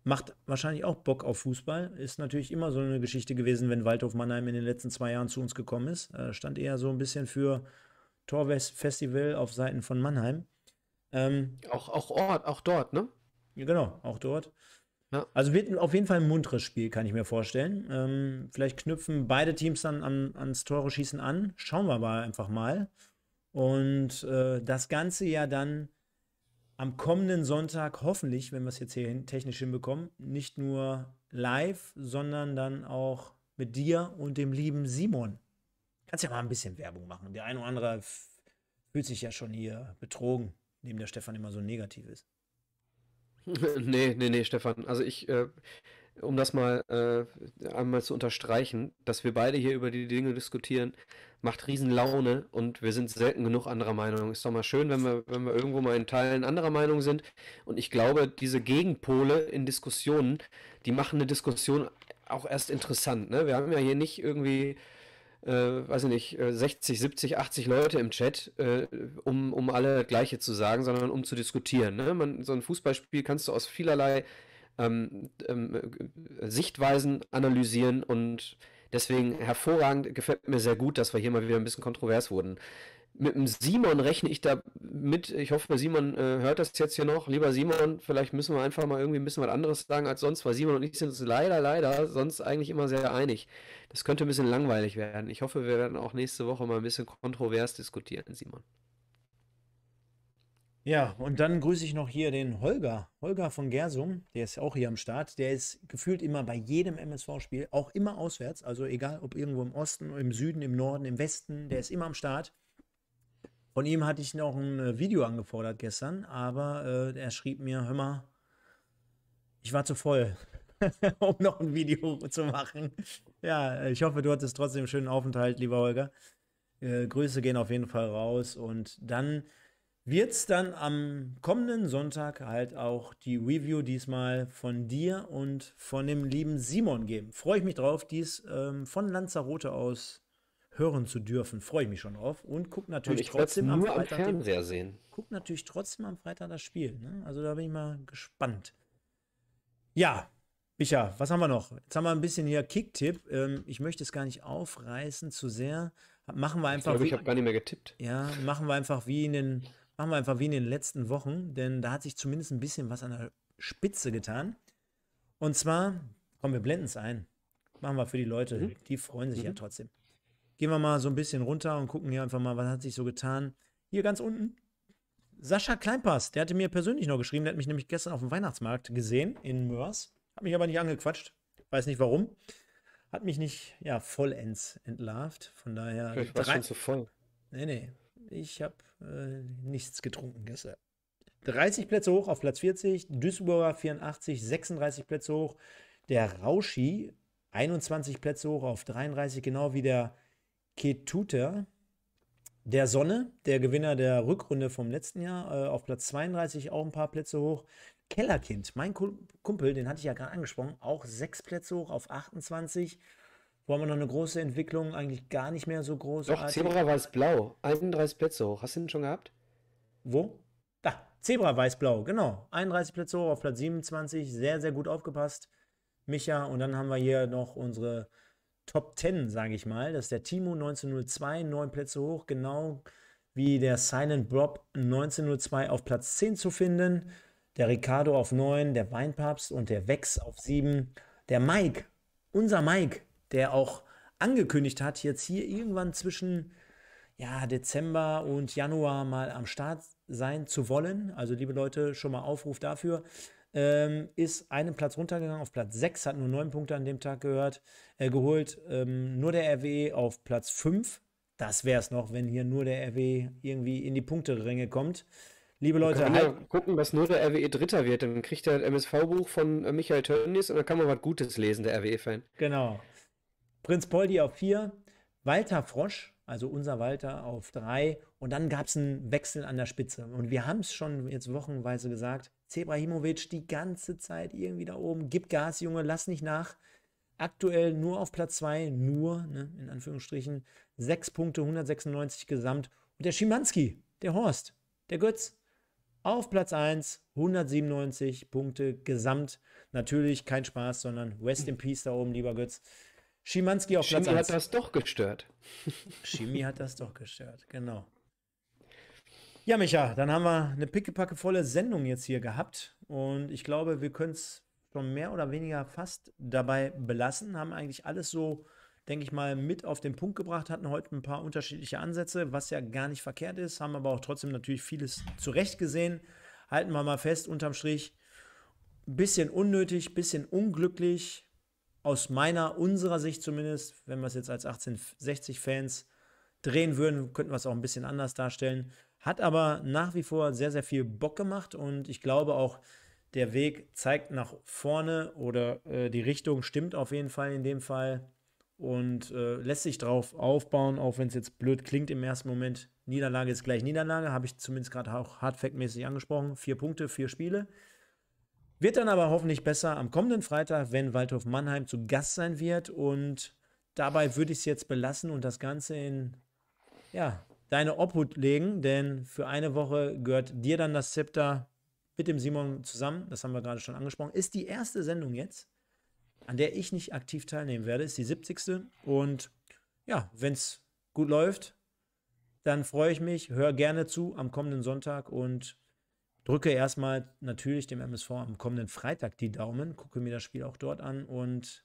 Macht wahrscheinlich auch Bock auf Fußball. Ist natürlich immer so eine Geschichte gewesen, wenn Waldhof Mannheim in den letzten zwei Jahren zu uns gekommen ist. Äh, stand eher so ein bisschen für Torfestival auf Seiten von Mannheim. Ähm, auch, auch Ort, auch dort, ne? Ja, genau, auch dort. Ja. Also wird auf jeden Fall ein munteres Spiel, kann ich mir vorstellen. Ähm, vielleicht knüpfen beide Teams dann an, ans Tore schießen an. Schauen wir aber einfach mal. Und äh, das Ganze ja dann am kommenden Sonntag hoffentlich, wenn wir es jetzt hier hin, technisch hinbekommen, nicht nur live, sondern dann auch mit dir und dem lieben Simon. Kannst ja mal ein bisschen Werbung machen. Der eine oder andere fühlt sich ja schon hier betrogen neben der Stefan immer so negativ ist. Nee, nee, nee, Stefan. Also ich, äh, um das mal äh, einmal zu unterstreichen, dass wir beide hier über die Dinge diskutieren, macht riesen Laune und wir sind selten genug anderer Meinung. Ist doch mal schön, wenn wir, wenn wir irgendwo mal in Teilen anderer Meinung sind. Und ich glaube, diese Gegenpole in Diskussionen, die machen eine Diskussion auch erst interessant. Ne? Wir haben ja hier nicht irgendwie äh, weiß ich nicht, 60, 70, 80 Leute im Chat, äh, um, um alle Gleiche zu sagen, sondern um zu diskutieren. Ne? Man, so ein Fußballspiel kannst du aus vielerlei ähm, ähm, äh, Sichtweisen analysieren und deswegen hervorragend gefällt mir sehr gut, dass wir hier mal wieder ein bisschen kontrovers wurden mit dem Simon rechne ich da mit. Ich hoffe, Simon äh, hört das jetzt hier noch. Lieber Simon, vielleicht müssen wir einfach mal irgendwie ein bisschen was anderes sagen als sonst, weil Simon und ich sind uns leider, leider sonst eigentlich immer sehr einig. Das könnte ein bisschen langweilig werden. Ich hoffe, wir werden auch nächste Woche mal ein bisschen kontrovers diskutieren, Simon. Ja, und dann grüße ich noch hier den Holger. Holger von Gersum, der ist auch hier am Start. Der ist gefühlt immer bei jedem MSV-Spiel, auch immer auswärts. Also egal, ob irgendwo im Osten, im Süden, im Norden, im Westen, der ist immer am Start. Von ihm hatte ich noch ein äh, Video angefordert gestern, aber äh, er schrieb mir, hör mal, ich war zu voll, um noch ein Video zu machen. Ja, äh, ich hoffe, du hattest trotzdem einen schönen Aufenthalt, lieber Holger. Äh, Grüße gehen auf jeden Fall raus und dann wird es dann am kommenden Sonntag halt auch die Review diesmal von dir und von dem lieben Simon geben. Freue ich mich drauf, dies ähm, von Lanzarote aus hören zu dürfen, freue ich mich schon auf und guck natürlich und trotzdem am Freitag am den, sehen. Guck natürlich trotzdem am Freitag das Spiel. Ne? Also da bin ich mal gespannt. Ja, Bicha, was haben wir noch? Jetzt haben wir ein bisschen hier Kicktipp. Ähm, ich möchte es gar nicht aufreißen zu sehr. Machen wir einfach. Ich glaube, ich habe gar nicht mehr getippt. Ja, machen wir einfach wie in den machen wir einfach wie in den letzten Wochen, denn da hat sich zumindest ein bisschen was an der Spitze getan. Und zwar, komm, wir blenden es ein. Machen wir für die Leute, mhm. die freuen sich mhm. ja trotzdem. Gehen wir mal so ein bisschen runter und gucken hier einfach mal, was hat sich so getan. Hier ganz unten, Sascha Kleinpass, der hatte mir persönlich noch geschrieben, der hat mich nämlich gestern auf dem Weihnachtsmarkt gesehen in Mörs. Hat mich aber nicht angequatscht, weiß nicht warum. Hat mich nicht, ja, vollends entlarvt. Von daher. Ich war drei... schon zu voll. Nee, nee. Ich habe äh, nichts getrunken gestern. 30 Plätze hoch auf Platz 40, Duisburger 84, 36 Plätze hoch. Der Rauschi 21 Plätze hoch auf 33, genau wie der Ketuta der Sonne, der Gewinner der Rückrunde vom letzten Jahr, äh, auf Platz 32 auch ein paar Plätze hoch. Kellerkind, mein Kumpel, den hatte ich ja gerade angesprochen, auch sechs Plätze hoch auf 28. Wo haben wir noch eine große Entwicklung? Eigentlich gar nicht mehr so groß. Doch, Zebra weiß-blau, 31 Plätze hoch. Hast du den schon gehabt? Wo? Da, Zebra weiß-blau, genau. 31 Plätze hoch auf Platz 27, sehr, sehr gut aufgepasst. Micha, und dann haben wir hier noch unsere Top 10, sage ich mal. Das ist der Timo 1902, neun Plätze hoch, genau wie der Silent Bob 1902 auf Platz 10 zu finden. Der Ricardo auf 9, der Weinpapst und der Wex auf 7. Der Mike, unser Mike, der auch angekündigt hat, jetzt hier irgendwann zwischen ja, Dezember und Januar mal am Start sein zu wollen. Also liebe Leute, schon mal Aufruf dafür ähm, ist einen Platz runtergegangen auf Platz 6, hat nur 9 Punkte an dem Tag gehört, äh, geholt. Ähm, nur der RWE auf Platz 5. Das wäre es noch, wenn hier nur der RWE irgendwie in die Punkteränge kommt. Liebe Leute, wir halt ja gucken, was nur der RWE Dritter wird. Dann kriegt er ein MSV-Buch von äh, Michael Tönnies und dann kann man was Gutes lesen, der RWE-Fan. Genau. Prinz Poldi auf 4, Walter Frosch also unser Walter auf drei. Und dann gab es einen Wechsel an der Spitze. Und wir haben es schon jetzt wochenweise gesagt, Zebrahimovic die ganze Zeit irgendwie da oben, gib Gas, Junge, lass nicht nach. Aktuell nur auf Platz 2, nur, ne, in Anführungsstrichen, 6 Punkte, 196 gesamt. Und der Schimanski, der Horst, der Götz, auf Platz 1, 197 Punkte gesamt. Natürlich kein Spaß, sondern West in Peace da oben, lieber Götz. Schimanski auf Platz Schimi 1. hat das doch gestört. Schimi hat das doch gestört, genau. Ja, Micha, dann haben wir eine pickepackevolle Sendung jetzt hier gehabt. Und ich glaube, wir können es schon mehr oder weniger fast dabei belassen. Haben eigentlich alles so, denke ich mal, mit auf den Punkt gebracht. Hatten heute ein paar unterschiedliche Ansätze, was ja gar nicht verkehrt ist. Haben aber auch trotzdem natürlich vieles zurecht gesehen. Halten wir mal fest, unterm Strich. Bisschen unnötig, bisschen unglücklich, aus meiner, unserer Sicht zumindest, wenn wir es jetzt als 1860-Fans drehen würden, könnten wir es auch ein bisschen anders darstellen. Hat aber nach wie vor sehr, sehr viel Bock gemacht und ich glaube auch, der Weg zeigt nach vorne oder äh, die Richtung stimmt auf jeden Fall in dem Fall und äh, lässt sich darauf aufbauen, auch wenn es jetzt blöd klingt im ersten Moment. Niederlage ist gleich Niederlage, habe ich zumindest gerade auch hardfact-mäßig angesprochen. Vier Punkte, vier Spiele. Wird dann aber hoffentlich besser am kommenden Freitag, wenn Waldhof Mannheim zu Gast sein wird. Und dabei würde ich es jetzt belassen und das Ganze in ja, deine Obhut legen, denn für eine Woche gehört dir dann das Zepter mit dem Simon zusammen. Das haben wir gerade schon angesprochen. Ist die erste Sendung jetzt, an der ich nicht aktiv teilnehmen werde. Ist die 70. Und ja, wenn es gut läuft, dann freue ich mich. Hör gerne zu am kommenden Sonntag und drücke erstmal natürlich dem MSV am kommenden Freitag die Daumen, gucke mir das Spiel auch dort an und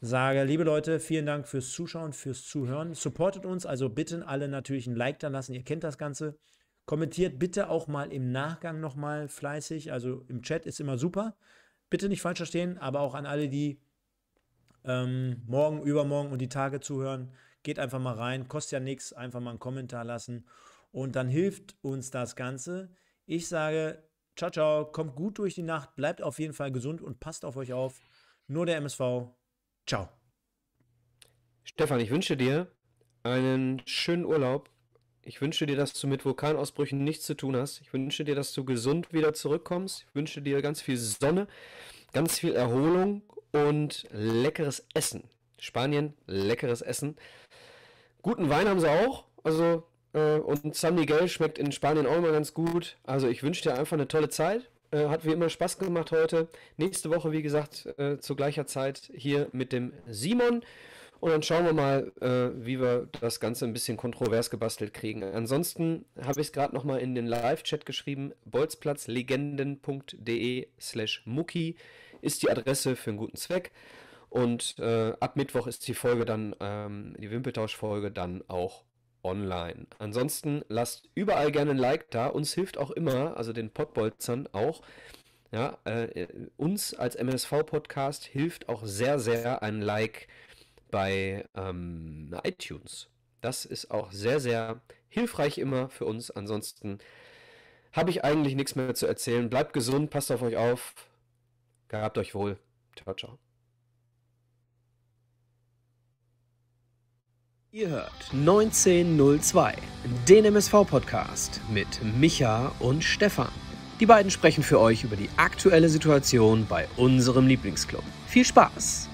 sage, liebe Leute, vielen Dank fürs Zuschauen, fürs Zuhören. Supportet uns, also bitten alle natürlich ein Like da lassen, ihr kennt das Ganze. Kommentiert bitte auch mal im Nachgang nochmal fleißig, also im Chat ist immer super. Bitte nicht falsch verstehen, aber auch an alle, die ähm, morgen, übermorgen und die Tage zuhören, geht einfach mal rein, kostet ja nichts, einfach mal einen Kommentar lassen und dann hilft uns das Ganze. Ich sage, ciao, ciao, kommt gut durch die Nacht, bleibt auf jeden Fall gesund und passt auf euch auf. Nur der MSV. Ciao. Stefan, ich wünsche dir einen schönen Urlaub. Ich wünsche dir, dass du mit Vulkanausbrüchen nichts zu tun hast. Ich wünsche dir, dass du gesund wieder zurückkommst. Ich wünsche dir ganz viel Sonne, ganz viel Erholung und leckeres Essen. Spanien, leckeres Essen. Guten Wein haben sie auch. Also äh, und San Miguel schmeckt in Spanien auch immer ganz gut. Also ich wünsche dir einfach eine tolle Zeit. Äh, hat wie immer Spaß gemacht heute. Nächste Woche, wie gesagt, äh, zu gleicher Zeit hier mit dem Simon. Und dann schauen wir mal, wie wir das Ganze ein bisschen kontrovers gebastelt kriegen. Ansonsten habe ich es gerade nochmal in den Live-Chat geschrieben. bolzplatzlegenden.de slash mucki ist die Adresse für einen guten Zweck. Und äh, ab Mittwoch ist die Folge dann, ähm, die Wimpeltausch-Folge dann auch online. Ansonsten lasst überall gerne ein Like da. Uns hilft auch immer, also den Podbolzern auch. Ja, äh, uns als MSV-Podcast hilft auch sehr, sehr ein Like bei ähm, iTunes. Das ist auch sehr, sehr hilfreich immer für uns. Ansonsten habe ich eigentlich nichts mehr zu erzählen. Bleibt gesund, passt auf euch auf. Gehabt euch wohl. Ciao, ciao. Ihr hört 1902, den MSV-Podcast mit Micha und Stefan. Die beiden sprechen für euch über die aktuelle Situation bei unserem Lieblingsclub. Viel Spaß!